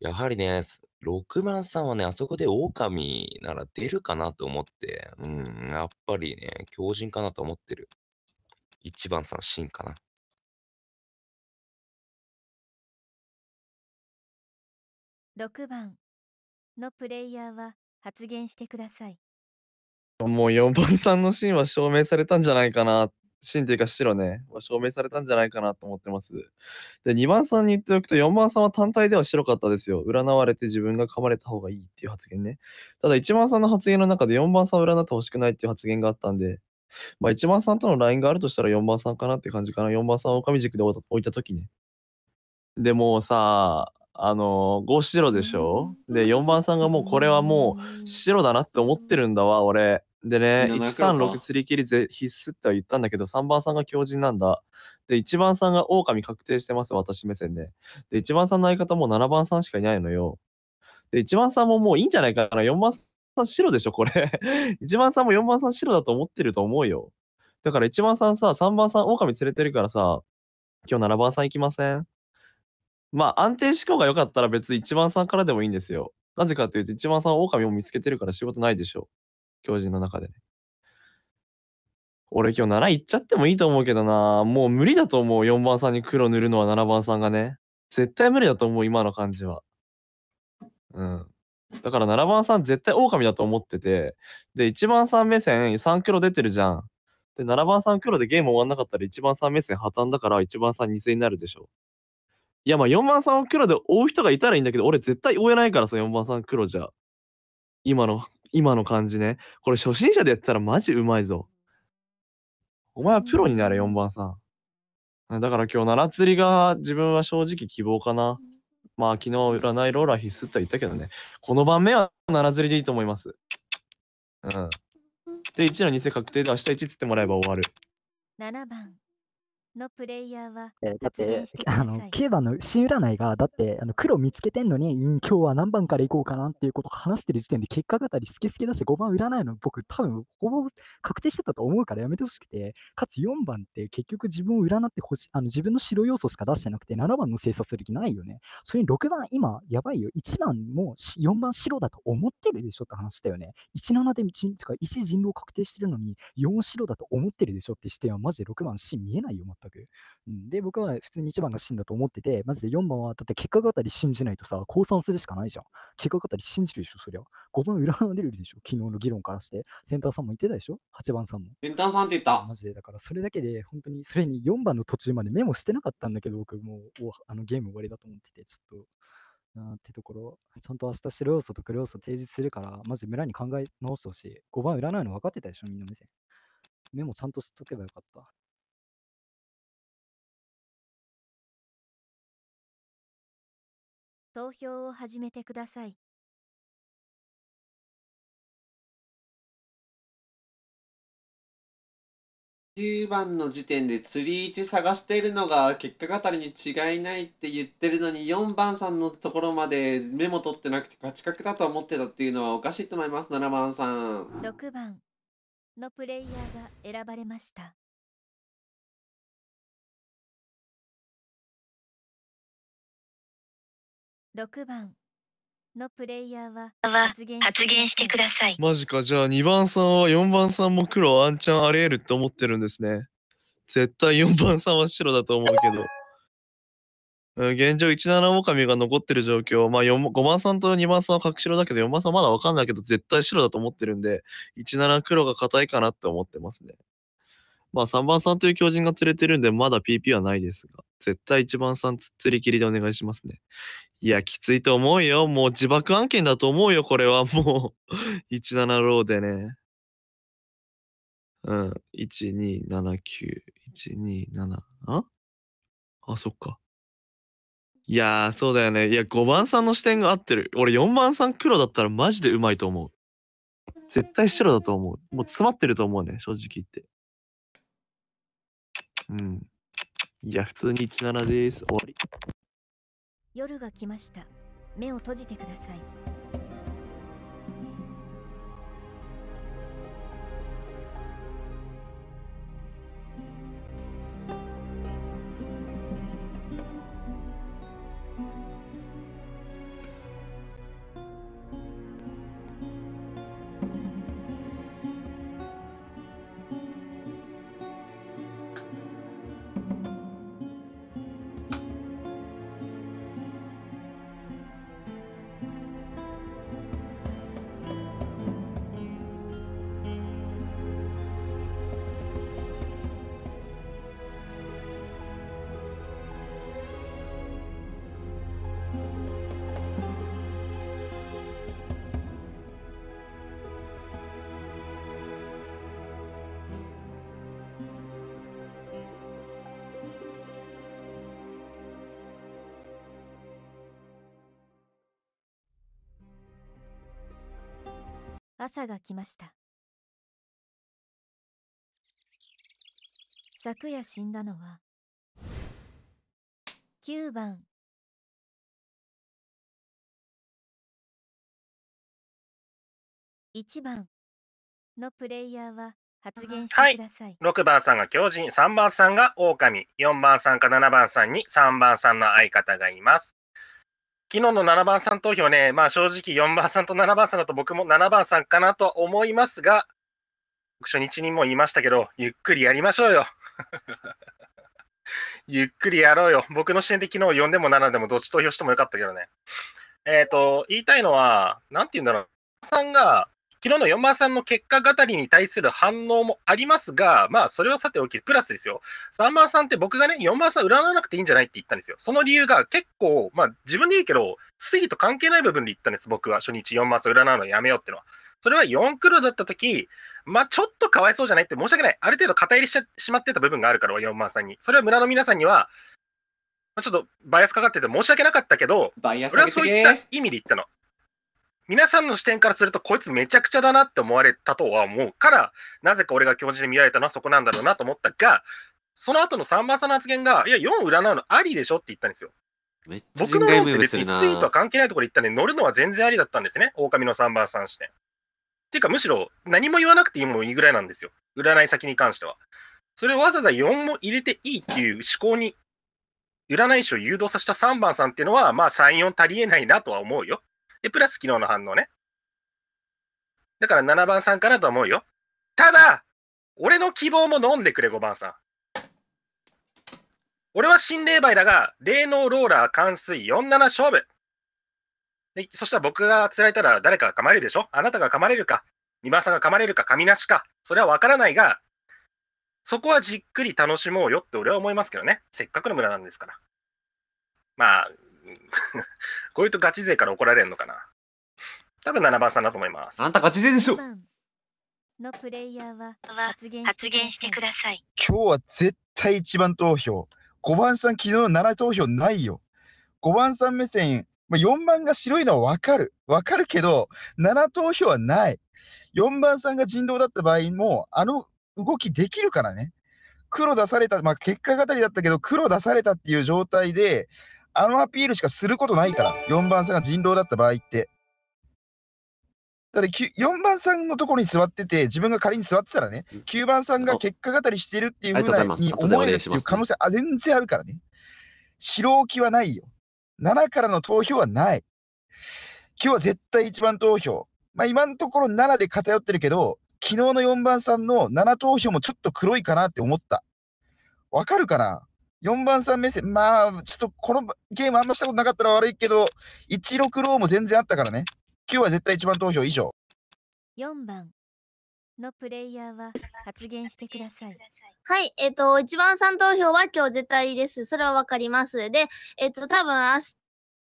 やはりね、6番さんはね、あそこで狼なら出るかなと思って、うん、やっぱりね、強人かなと思ってる。1番さん、真かな。6番のプレイヤーは発言してください。もう4番さんのシーンは証明されたんじゃないかな。シーンというか白ね、は証明されたんじゃないかなと思ってます。で、2番さんに言っておくと、4番さんは単体では白かったですよ。占われて自分が噛まれた方がいいっていう発言ね。ただ、1番さんの発言の中で4番さんを占ってほしくないっていう発言があったんで、まあ、1番さんとのラインがあるとしたら4番さんかなって感じかな。4番さんを狼軸で置いた時ね。でもさ、あの5白でしょで4番さんがもうこれはもう白だなって思ってるんだわ俺でね136釣り切りぜ必須っては言ったんだけど3番さんが強靭なんだで1番さんが狼確定してます私目線でで1番さんの相方も7番さんしかいないのよで1番さんももういいんじゃないかな4番さん白でしょこれ1 番さんも4番さん白だと思ってると思うよだから1番さんさ3番さん狼連れてるからさ今日7番さん行きませんまあ安定志向が良かったら別に一番さんからでもいいんですよ。なぜかというと一番さん狼を見つけてるから仕事ないでしょう。狂人の中でね。俺今日7行っちゃってもいいと思うけどな。もう無理だと思う。4番さんに黒塗るのは7番さんがね。絶対無理だと思う、今の感じは。うん。だから7番さん絶対狼だと思ってて、で、1番さん目線3黒出てるじゃん。で、7番さん黒でゲーム終わんなかったら1番さん目線破綻だから1番さん2になるでしょ。いや、まあ4番さんを黒で追う人がいたらいいんだけど、俺絶対追えないからさ、4番さん黒じゃ。今の、今の感じね。これ初心者でやったらマジうまいぞ。お前はプロになれ、4番さん。だから今日、奈良釣りが自分は正直希望かな。まあ昨日、占いローラー必須って言ったけどね。この番目は奈良釣りでいいと思います。うん。で、1の2世確定で明日1つってもらえば終わる。7番。のプレイヤーはだっ発言てしてくだのさい。9番の新占いがだってあの黒見つけてんのに、今日は何番から行こうかなっていうことを話してる時点で結果語りスケスケだし5番占いの僕多分ほぼ確定してたと思うからやめてほしくてかつ4番って結局自分を占ってほしあの自分の白要素しか出してなくて7番の精査する気ないよねそれに6番今やばいよ1番もし4番白だと思ってるでしょって話だよね17で1とか1人狼確定してるのに4白だと思ってるでしょって視点はマジで6番 C 見えないよ全全く。で、僕は普通に1番が真だと思ってて、マジで4番は、だって結果語り信じないとさ、降参するしかないじゃん。結果語り信じるでしょ、そりゃ。5番裏が出るでしょ、昨日の議論からして。センターさんも言ってたでしょ、8番さんも。センターさんって言った。マジで、だからそれだけで、本当に、それに4番の途中までメモしてなかったんだけど、僕もうあのゲーム終わりだと思ってて、ちょっと。なってところ、ちゃんと明日白要素と黒要素提示するから、まず村に考え直してほしい。5番占いの分かってたでしょ、みんな目線。メモちゃんとしとけばよかった。投票を始めてください。9番の時点で釣り位置探しているのが結果語りに違いないって言ってるのに4番さんのところまでメモ取ってなくて価値格だと思ってたっていうのはおかしいと思います7番さん6番のプレイヤーが選ばれました6番のプレイヤーは発言発言してください。マジか、じゃあ2番さんは4番さんも黒、あんちゃんあり得るって思ってるんですね。絶対4番さんは白だと思うけど。現状17狼が残ってる状況、まあ、5番さんと2番さんは隠しろだけど、4番さんまだ分かんないけど、絶対白だと思ってるんで、17黒が硬いかなって思ってますね。まあ3番さんという巨人が釣れてるんで、まだ PP はないですが、絶対1番さん釣り切りでお願いしますね。いや、きついと思うよ。もう自爆案件だと思うよ、これは もう17ローでね。うん、1279、127、ああ、そっか。いやー、そうだよね。いや、5番さんの視点が合ってる。俺4番さん黒だったらマジでうまいと思う。絶対白だと思う。もう詰まってると思うね、正直言って。うん。じゃあ、普通に17です。終わり。夜が来ました。目を閉じてください。朝が来ました昨夜死んだのは9番1番のプレイヤーは発言してください、はい、6番さんが狂人3番さんが狼4番さんか7番さんに3番さんの相方がいます昨日の7番さん投票ね、まあ正直4番さんと7番さんだと僕も7番さんかなと思いますが、初日にも言いましたけど、ゆっくりやりましょうよ。ゆっくりやろうよ。僕の視点で昨日4でも7でもどっち投票してもよかったけどね。えっ、ー、と、言いたいのは、なんて言うんだろう。さんが昨日の4番さんの結果語りに対する反応もありますが、まあ、それはさておき、プラスですよ。3番さんって僕がね、4番さん占わなくていいんじゃないって言ったんですよ。その理由が結構、まあ、自分で言うけど、推理と関係ない部分で言ったんです、僕は。初日4番さん占うのやめようってのは。それは4クロだったとき、まあ、ちょっとかわいそうじゃないって申し訳ない。ある程度肩入りしてしまってた部分があるから、4番さんに。それは村の皆さんには、まあ、ちょっとバイアスかかってて申し訳なかったけど、バイアス俺はそういった意味で言ったの。皆さんの視点からすると、こいつめちゃくちゃだなって思われたとは思うから、なぜか俺が教授で見られたのはそこなんだろうなと思ったが、その後の3番さんの発言が、いや、4占うのありでしょって言ったんですよ。僕の論って別にツイートは関係ないところに行ったんで、乗るのは全然ありだったんですね、狼の3番さん視点。っていうか、むしろ何も言わなくていいもいいぐらいなんですよ、占い先に関しては。それをわざわざ4も入れていいっていう思考に、占い師を誘導させた3番さんっていうのは、まあ3、4足りえないなとは思うよ。で、プラス昨日の反応ね。だから7番さんかなと思うよ。ただ、俺の希望も飲んでくれ、5番さん。俺は心霊梅だが、霊能ローラー冠水47勝負。でそしたら僕が釣られたら誰かが噛まれるでしょあなたが噛まれるか、2番さんが噛まれるか、噛みなしか。それは分からないが、そこはじっくり楽しもうよって俺は思いますけどね。せっかくの村なんですから。まあ、こういうとガチ勢から怒られるのかな多分7番さんだと思います。あんたガチ勢でしょのプレイヤーは発言してください。今日は絶対1番投票。5番さん、昨日の7投票ないよ。5番さん目線、まあ、4番が白いのは分かる。分かるけど、7投票はない。4番さんが人狼だった場合も、あの動きできるからね。黒出された、まあ、結果語りだったけど、黒出されたっていう状態で、あのアピールしかすることないから、4番さんが人狼だった場合って。だって4番さんのところに座ってて、自分が仮に座ってたらね、9番さんが結果語りしてるっていうふうに思えるっていう可能性あ全然あるからね。白置きはないよ。7からの投票はない。今日は絶対1番投票。まあ、今のところ7で偏ってるけど、昨日の4番さんの7投票もちょっと黒いかなって思った。わかるかな4番さん目線、まあ、ちょっとこのゲームあんましたことなかったら悪いけど、16ローも全然あったからね。9は絶対1番投票以上。4番のプレイヤーは発言してください。はい、えっ、ー、と、1番さん投票は今日絶対です。それはわかります。で、えっ、ー、と、多分明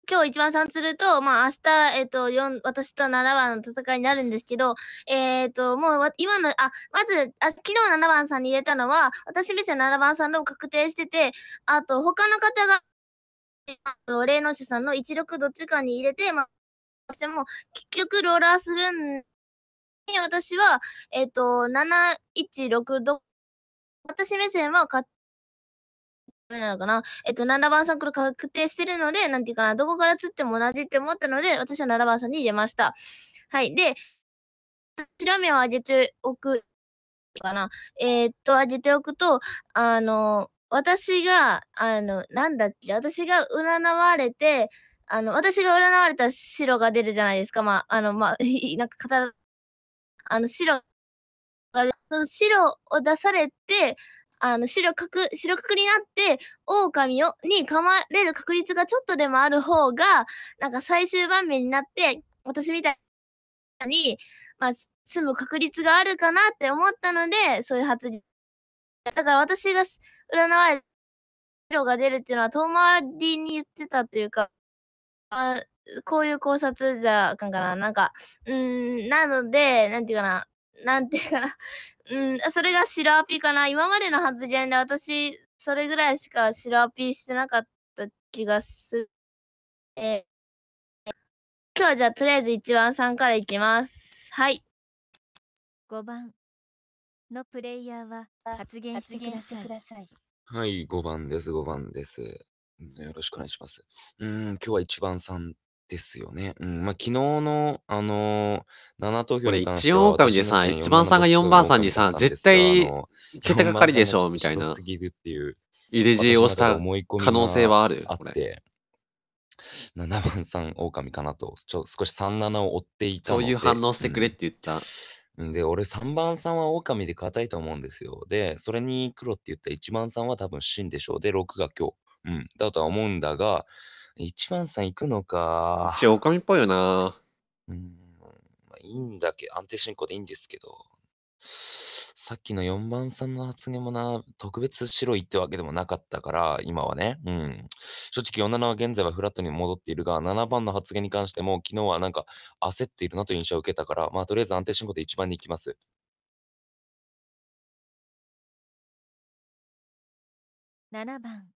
今日一番さんすると、まあ、明日、えっ、ー、と、私と七番の戦いになるんですけど、えっ、ー、と、もう、今の、あ、まず、あ昨日七番さんに入れたのは、私目線七番さんの確定してて、あと、他の方が、霊能者さんの16どっちかに入れて、まあ、私も、結局、ローラーするん私は、えっ、ー、と、716ど、私目線は勝目なのかな。えっと、7番さんクル確定してるので、なんていうかな、どこから釣っても同じって思ったので、私は7番さんに入れました。はい。で、白目を上げておく、かな。えー、っと、上げておくと、あの、私が、あの、なんだっけ、私が占われて、あの、私が占われた白が出るじゃないですか。まあ、あの、まあ、なんか、あの、白が、その白を出されて、あの、白角、白角になって、狼を、に噛まれる確率がちょっとでもある方が、なんか最終盤面になって、私みたいに、まあ、む確率があるかなって思ったので、そういう発言。だから私が占われ白が出るっていうのは遠回りに言ってたというか、あ、こういう考察じゃあかんかな。なんか、うん、なので、なんていうかな、なんていうかな、うん、それが白アピかな。今までの発言で私、それぐらいしか白アピしてなかった気がする。えー、今日はじゃあとりあえず1番さんからいきます。はい。5番のプレイヤーは発言してください。はい、5番です、5番です。よろしくお願いします。うん、今日は1番さんですよね。うん、まあ、昨日の、あのー、7投票これに関一応狼でさ、私1番さんが4番さんにさ、絶対桁がかりでしょ、みたいな。入入れ知恵をした可能性はある。あって、7番さん、狼かなと、ちょ少し37を追っていたそういう反応してくれって言った。うんで、俺3番さんは狼で硬いと思うんですよ。で、それに黒って言った1番さんは多分真でしょう。で、6が今日。うん、だとは思うんだが、一番さん行くのか。じおか狼っぽいよな。うん、まあ、いいんだけど、安定進行でいいんですけど。さっきの4番さんの発言もな、特別白いってわけでもなかったから、今はね。うん。正直、47は現在はフラットに戻っているが、7番の発言に関しても、昨日はなんか焦っているなという印象を受けたから、まあ、とりあえず安定進行で1番に行きます。7番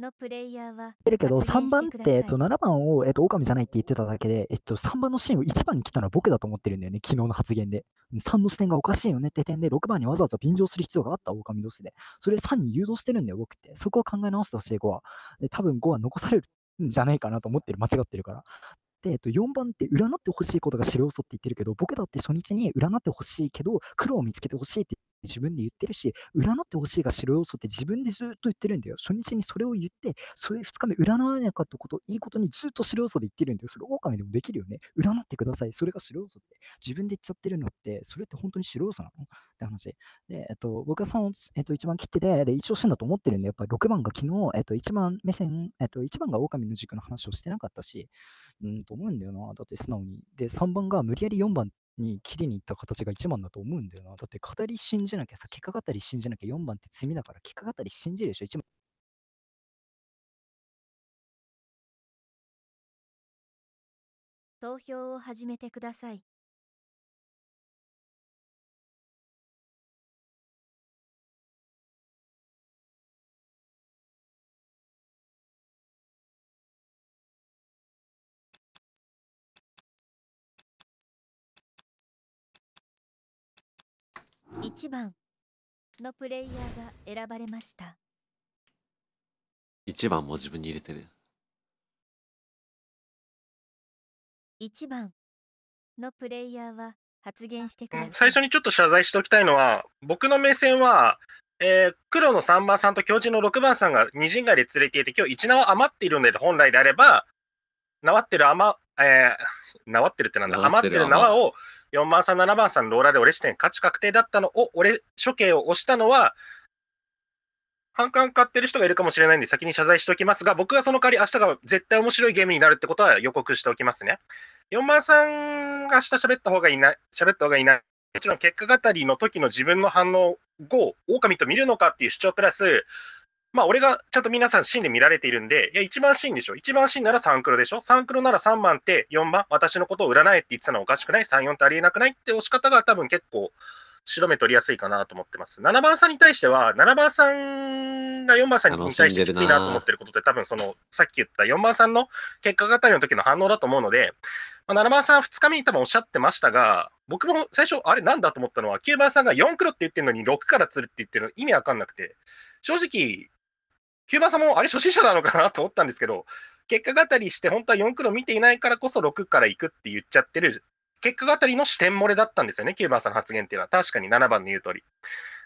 のプレイヤーはけど3番って、えっと、7番を、えっと、狼じゃないって言ってただけで、えっと、3番のシーンを1番に来たのは僕だと思ってるんだよね、昨日の発言で。3の視点がおかしいよねって点で、6番にわざわざ便乗する必要があった狼同士で、それ3に誘導してるんだよ、僕って。そこは考え直してほしい、5は。で多分5は残されるんじゃないかなと思ってる、間違ってるから。、えっと、4番って占ってほしいことが白要素って言ってるけど、僕だって初日に占ってほしいけど、黒を見つけてほしいって自分で言ってるし、占ってほしいが白要素って自分でずっと言ってるんだよ。初日にそれを言って、それ2日目占わなかったこと、いいことにずっと白要素で言ってるんだよ。それ、狼でもできるよね。占ってください。それが白要素って。自分で言っちゃってるのって、それって本当に白要素なのって話。で、えっと、僕は3を、えっと、1番切ってて、で、一応死んだと思ってるんで、やっぱり6番が昨日、えっと、1番目線、えっと、一番が狼の軸の話をしてなかったし、うんと思うんだよな、だって素直に。で、3番が無理やり4番に切りに行った形が一番だと思うんだよな。だって語り信じなきゃさ、結果語り信じなきゃ4番って罪だから、結果語り信じるでしょ、一番。投票を始めてください。1番のプレイヤーが選ばれました1番も自分に入れてる1番のプレイヤーは発言してください最初にちょっと謝罪しておきたいのは僕の目線は、えー、黒の3番さんと強人の6番さんが二陣街で連れていて今日1縄余っているので本来であれば縄ってる余、えー、縄ってるってなんだ余ってる縄を4番さん、7番さん、ローラーで俺視点、勝ち確定だったのを、俺処刑を押したのは、反感買ってる人がいるかもしれないんで、先に謝罪しておきますが、僕はその代わり、明日が絶対面白いゲームになるってことは予告しておきますね。4番さんが明日喋った方がいいな、喋った方がいいな、もちろん結果語りの時の自分の反応を、狼と見るのかっていう主張プラス、まあ、俺がちゃんと皆さん芯で見られているんで、いや、一番芯でしょ。一番芯なら3黒でしょ。3黒なら3番って4番、私のことを占えって言ってたのはおかしくない ?3、4ってありえなくないって押し方が多分結構、白目取りやすいかなと思ってます。7番さんに対しては、7番さんが4番さんに対してきついなと思ってることって、多分その、さっき言った4番さんの結果語りの時の反応だと思うので、まあ、7番さん2日目に多分おっしゃってましたが、僕も最初、あれなんだと思ったのは、9番さんが4黒って言ってるのに6から釣るって言ってるの意味わかんなくて、正直、キューバさんもあれ初心者なのかなと思ったんですけど、結果語りして、本当は4黒見ていないからこそ6から行くって言っちゃってる、結果語りの視点漏れだったんですよね、キューバさんの発言っていうのは、確かに7番の言う通り。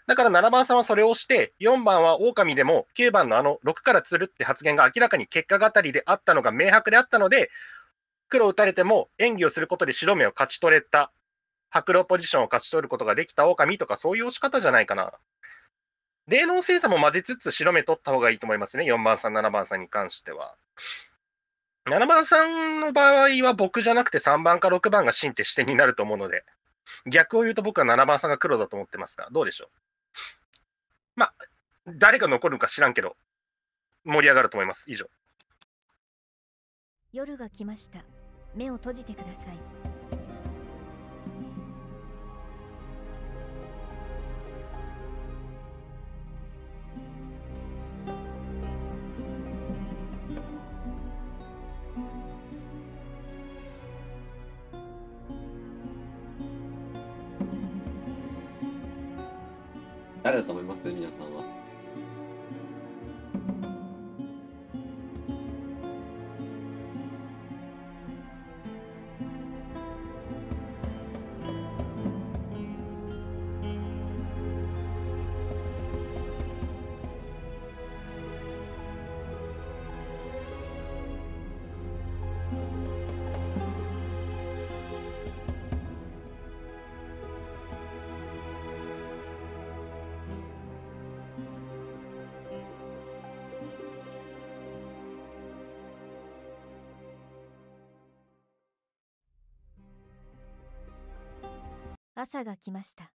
だから7番さんはそれをして、4番は狼でも9番のあの6から釣るって発言が明らかに結果語りであったのが明白であったので、黒打たれても演技をすることで白目を勝ち取れた、白狼ポジションを勝ち取ることができた狼とか、そういう押し方じゃないかな。霊能精査も混ぜつつ白目取った方がいいと思いますね、4番さん、7番さんに関しては。7番さんの場合は僕じゃなくて3番か6番が真って視点になると思うので、逆を言うと僕は7番さんが黒だと思ってますが、どうでしょう。まあ、誰が残るか知らんけど、盛り上がると思います。以上。夜が来ました。目を閉じてください。せ皆さんは朝が来ました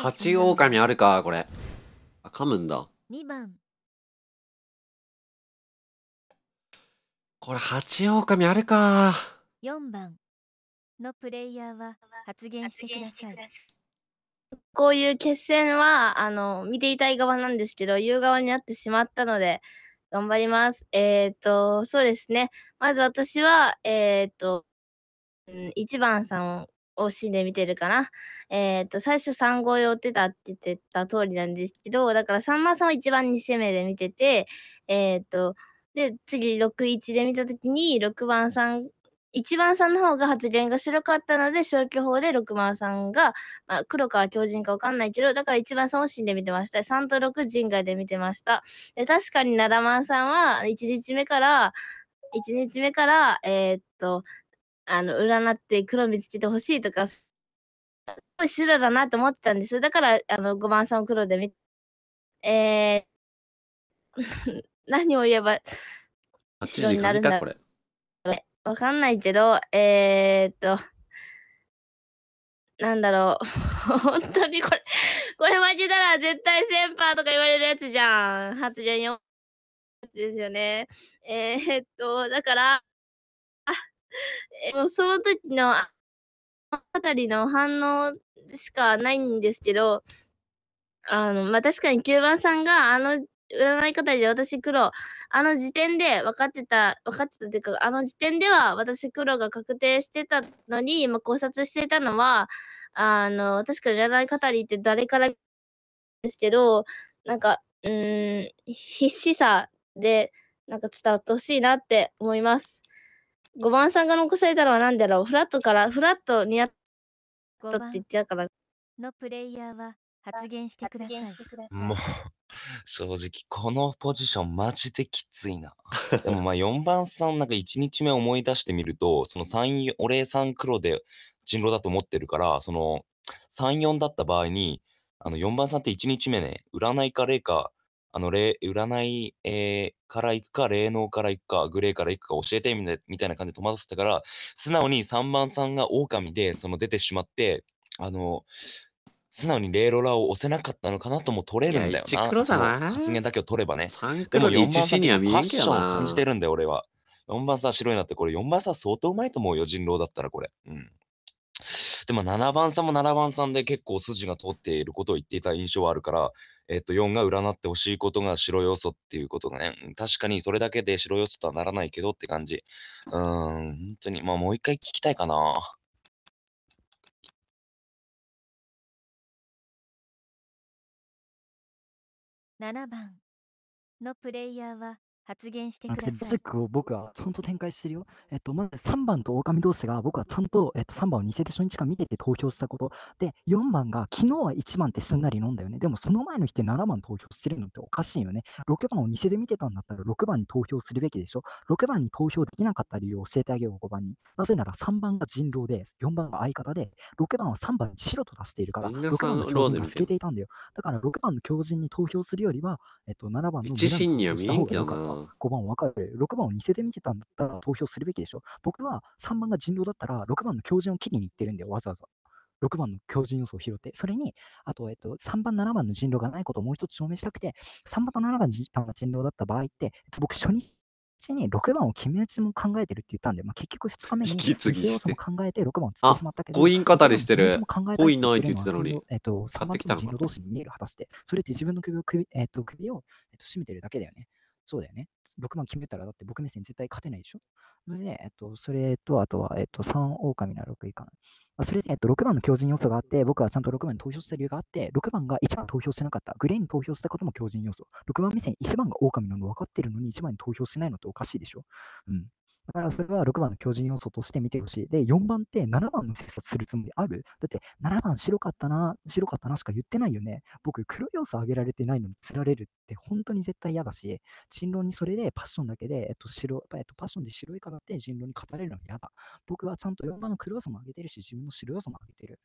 八狼あるかこれあ噛むんだ2番これ八狼あるか4番のプレイヤーは発言してくださいこういう決戦はあの見ていたい側なんですけど言う側になってしまったので頑張ります。えっ、ー、と、そうですね。まず私は、えっ、ー、と、1番さんを死んで見てるかな。えっ、ー、と、最初3号用ってたって言ってた通りなんですけど、だからん番さんは1番2攻めで見てて、えっ、と、で、次6、1で見たときに、6番さん一番さんの方が発言が白かったので、消去法で六番さんが、まあ、黒か強人かわかんないけど、だから一番さんを死んで見てました。3と6人外で見てました。で、確かに七番さんは、1日目から、1日目から、えー、っと、あの、占って黒見つけてほしいとか、すごい白だなと思ってたんです。だから、あの、5番さんを黒で見えー、何を言えば、白になるんだろう。わかんないけど、えー、っと、なんだろう。本当にこれ、これ負けたら絶対センパーとか言われるやつじゃん。発言4ですよね。えー、っと、だから、えもうその時のあたりの反応しかないんですけど、あの、まあ、確かに9番さんがあの占い方で私黒。あの時点で分かってた、分かってたっていうか、あの時点では私黒が確定してたのに、今考察していたのは、あの、確か占い方りって誰からですけど、なんか、うん、必死さで、なんか伝わってほしいなって思います。5番さんが残されたのは何だろうフラットから、フラットにやったって言ってたから。のプレイヤーは発言してください。もう、正直、このポジションマジできついな。でもまあ4番さんなんか1日目思い出してみると、その3、さ3黒で人狼だと思ってるから、その3、4だった場合に、あの4番さんって1日目ね、占いか霊か、あの霊、占い、えーから行くか、霊能から行くか、グレーから行くか教えてみたいみたいな感じで戸惑ってたから、素直に3番さんが狼で、その出てしまって、あの、素直にレイロラを押せなかったのかなとも取れるんだよな。黒さゃな発言だけを取ればね。3黒にはんファッションを感じてるんだよ、俺は。4番さ、白いなって、これ4番さ、相当うまいと思うよ、人狼だったらこれ。うん。でも7番さんも7番さんで結構筋が通っていることを言っていた印象はあるから、えっ、ー、と、4が占ってほしいことが白要素っていうことがね、確かにそれだけで白要素とはならないけどって感じ。うーん、本当に、まあもう一回聞きたいかな。7番のプレイヤーは発言してください。ジックを僕はちゃんと展開してるよ。えっと、まず3番と狼同士が僕はちゃんと、えっと、3番を偽で初日から見てて投票したこと。で、4番が昨日は1番ってすんなり飲んだよね。でもその前の日って7番投票してるのっておかしいよね。6番を偽で見てたんだったら6番に投票するべきでしょ。6番に投票できなかった理由を教えてあげよう、5番に。なぜなら3番が人狼で、4番が相方で、6番は3番に白と出しているから、6番の強人が透けていたんだよ。だから6番の狂人に投票するよりは、えっと、7番の人にたよ5番分かる、6番を似せてみてたんだったら投票するべきでしょ。僕は3番が人狼だったら、6番の強人を切りに行ってるんだよ、わざわざ。6番の強人要素を拾って、それに、あと、えっと、3番、7番の人狼がないことをもう一つ証明したくて、3番と7番が人狼だった場合って、えっと、僕、初日に6番を決め打ちも考えてるって言ったんで、まあ、結局2日目に2要素も考えて6番をつってしまったけど、コイン語りしてる。コインないって言ってたのに。えっと、3番との人狼同士に見える果たして、それって自分の首を首、えっと、首を、えっと、締めてるだけだよね。そうだよね。6番決めたら、だって僕目線絶対勝てないでしょ。それで、えっと、それと、あとは、えっと、3狼なら6以下。それで、えっと、6番の強靭要素があって、僕はちゃんと6番に投票した理由があって、6番が1番投票してなかった。グレーに投票したことも強靭要素。6番目線、1番が狼なの分かってるのに1番に投票しないのっておかしいでしょ。うん。だからそれは6番の巨人要素として見てほしい。で、4番って7番の切殺するつもりあるだって7番白かったな、白かったなしか言ってないよね。僕、黒要素上げられてないのに釣られるって本当に絶対嫌だし、人狼にそれでパッションだけで、えっと白えっと、パッションで白い方って人狼に語れるの嫌だ。僕はちゃんと4番の黒要素も上げてるし、自分の白要素も上げてる。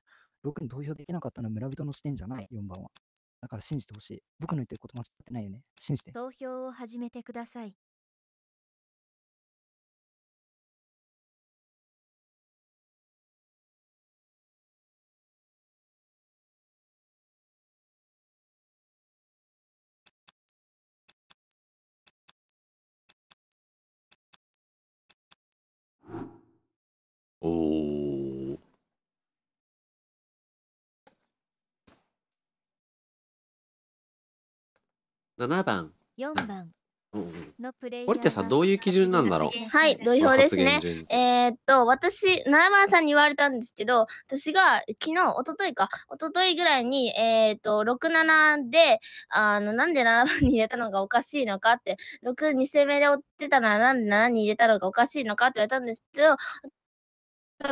6に投票できなかったのは村人の視点じゃない、4番は。だから信じてほしい。僕の言ってること間違ってないよね。信じて。投票を始めてください。7番四番森田さんどういう基準なんだろうはい土俵ですねえー、っと私7番さんに言われたんですけど私が昨日一昨日か一昨日ぐらいにえー、っと67であのなんで7番に入れたのがおかしいのかって62戦目で追ってたならなんで7に入れたのがおかしいのかって言われたんですけど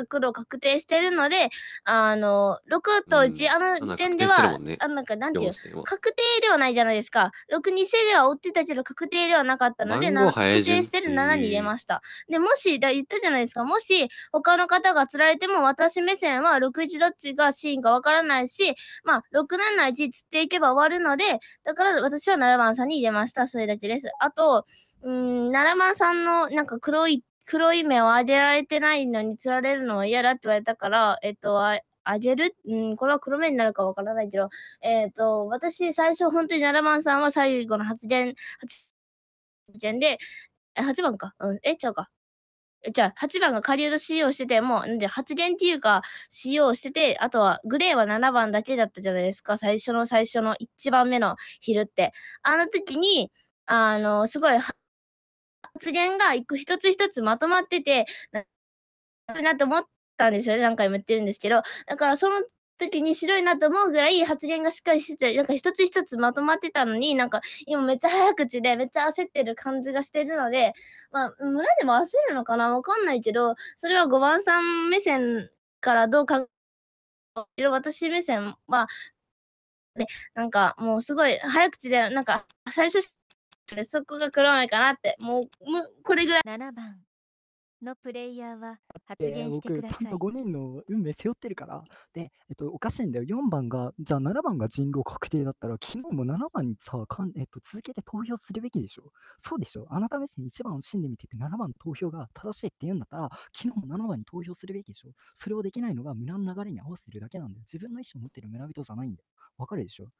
黒確定してるので、あの、6と1、あの時点では、もんねあなんかなんていう確定ではないじゃないですか。6、2世では追ってたけど、確定ではなかったので、7確定してる7に入れました。で、もし、だ言ったじゃないですか。もし、他の方が釣られても、私目線は6、1どっちがシーンかわからないし、まあ、6、7、1釣っていけば終わるので、だから私は7番さんに入れました。それだけです。あと、うん、7番さんのなんか黒い黒い目をあげられてないのに釣られるのは嫌だって言われたから、えっと、ああげるうん、これは黒目になるかわからないけど、えっ、と、私、最初、本当に7番さんは最後の発言、発言で、え、8番か。うん、え、ちゃうか。じゃあ、8番が狩人使用してて、もう、なんで、発言っていうか、使用してて、あとは、グレーは7番だけだったじゃないですか、最初の最初の1番目の昼って。あの時に、あの、すごい、発言が一つ一つまとまってて、なと思ったんですよね。何回も言ってるんですけど。だからその時に白いなと思うぐらい発言がしっかりしてて、なんか一つ一つまとまってたのに、なんか今めっちゃ早口でめっちゃ焦ってる感じがしてるので、まあ村でも焦るのかなわかんないけど、それは5番さん目線からどう考える私目線は、ね、なんかもうすごい早口で、なんか最初そこが黒目かなって、もう、もうこれぐらい。7番のプレイヤーは発言してください。僕、ちゃんと5人の運命背負ってるから。で、えっと、おかしいんだよ。4番が、じゃあ7番が人狼確定だったら、昨日も7番にさ、かんえっと、続けて投票するべきでしょ。そうでしょ。あなた目線1番を死んでみてて、7番投票が正しいって言うんだったら、昨日も7番に投票するべきでしょ。それをできないのが村の流れに合わせてるだけなんだよ。自分の意思を持ってる村人じゃないんだよ。わかるでしょ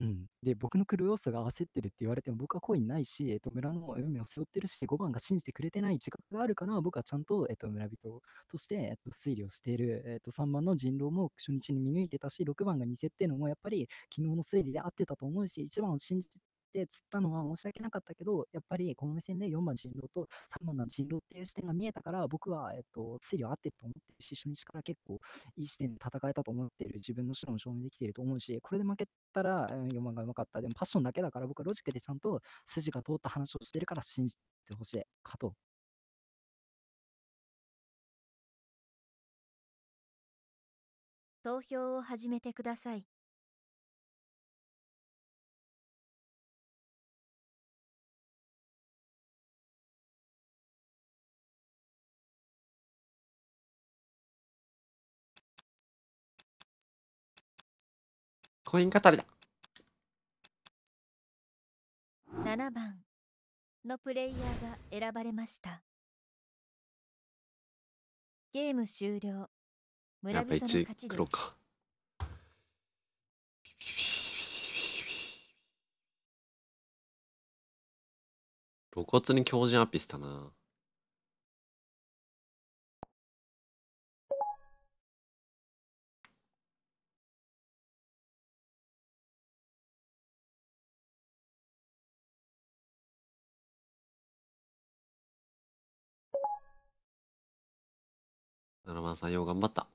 うん。で、僕の来る要素が焦ってるって言われても、僕は恋ないし、えと、村の運命を背負ってるし、5番が信じてくれてない自覚があるから、僕はちゃんと、えと、村人として、えと、推理をしている、えと、3番の人狼も初日に見抜いてたし、6番が偽っていうのも、やっぱり昨日の推理で合ってたと思うし、1番を信じてで、つったのは申し訳なかったけど、やっぱりこの目線で4番人狼と3番の人狼っていう視点が見えたから、僕は、えっと、推理は合ってると思ってるし、初日から結構いい視点で戦えたと思ってる、自分の白も証明できていると思うし、これで負けたら4番がうまかった。でもパッションだけだから、僕はロジックでちゃんと筋が通った話をしてるから信じてほしい、かと投票を始めてください。コイン語りだ7番のプレイヤーが選ばれましたゲーム終了やっぱ1黒か露骨に強靭アピスだなさんよう頑張った。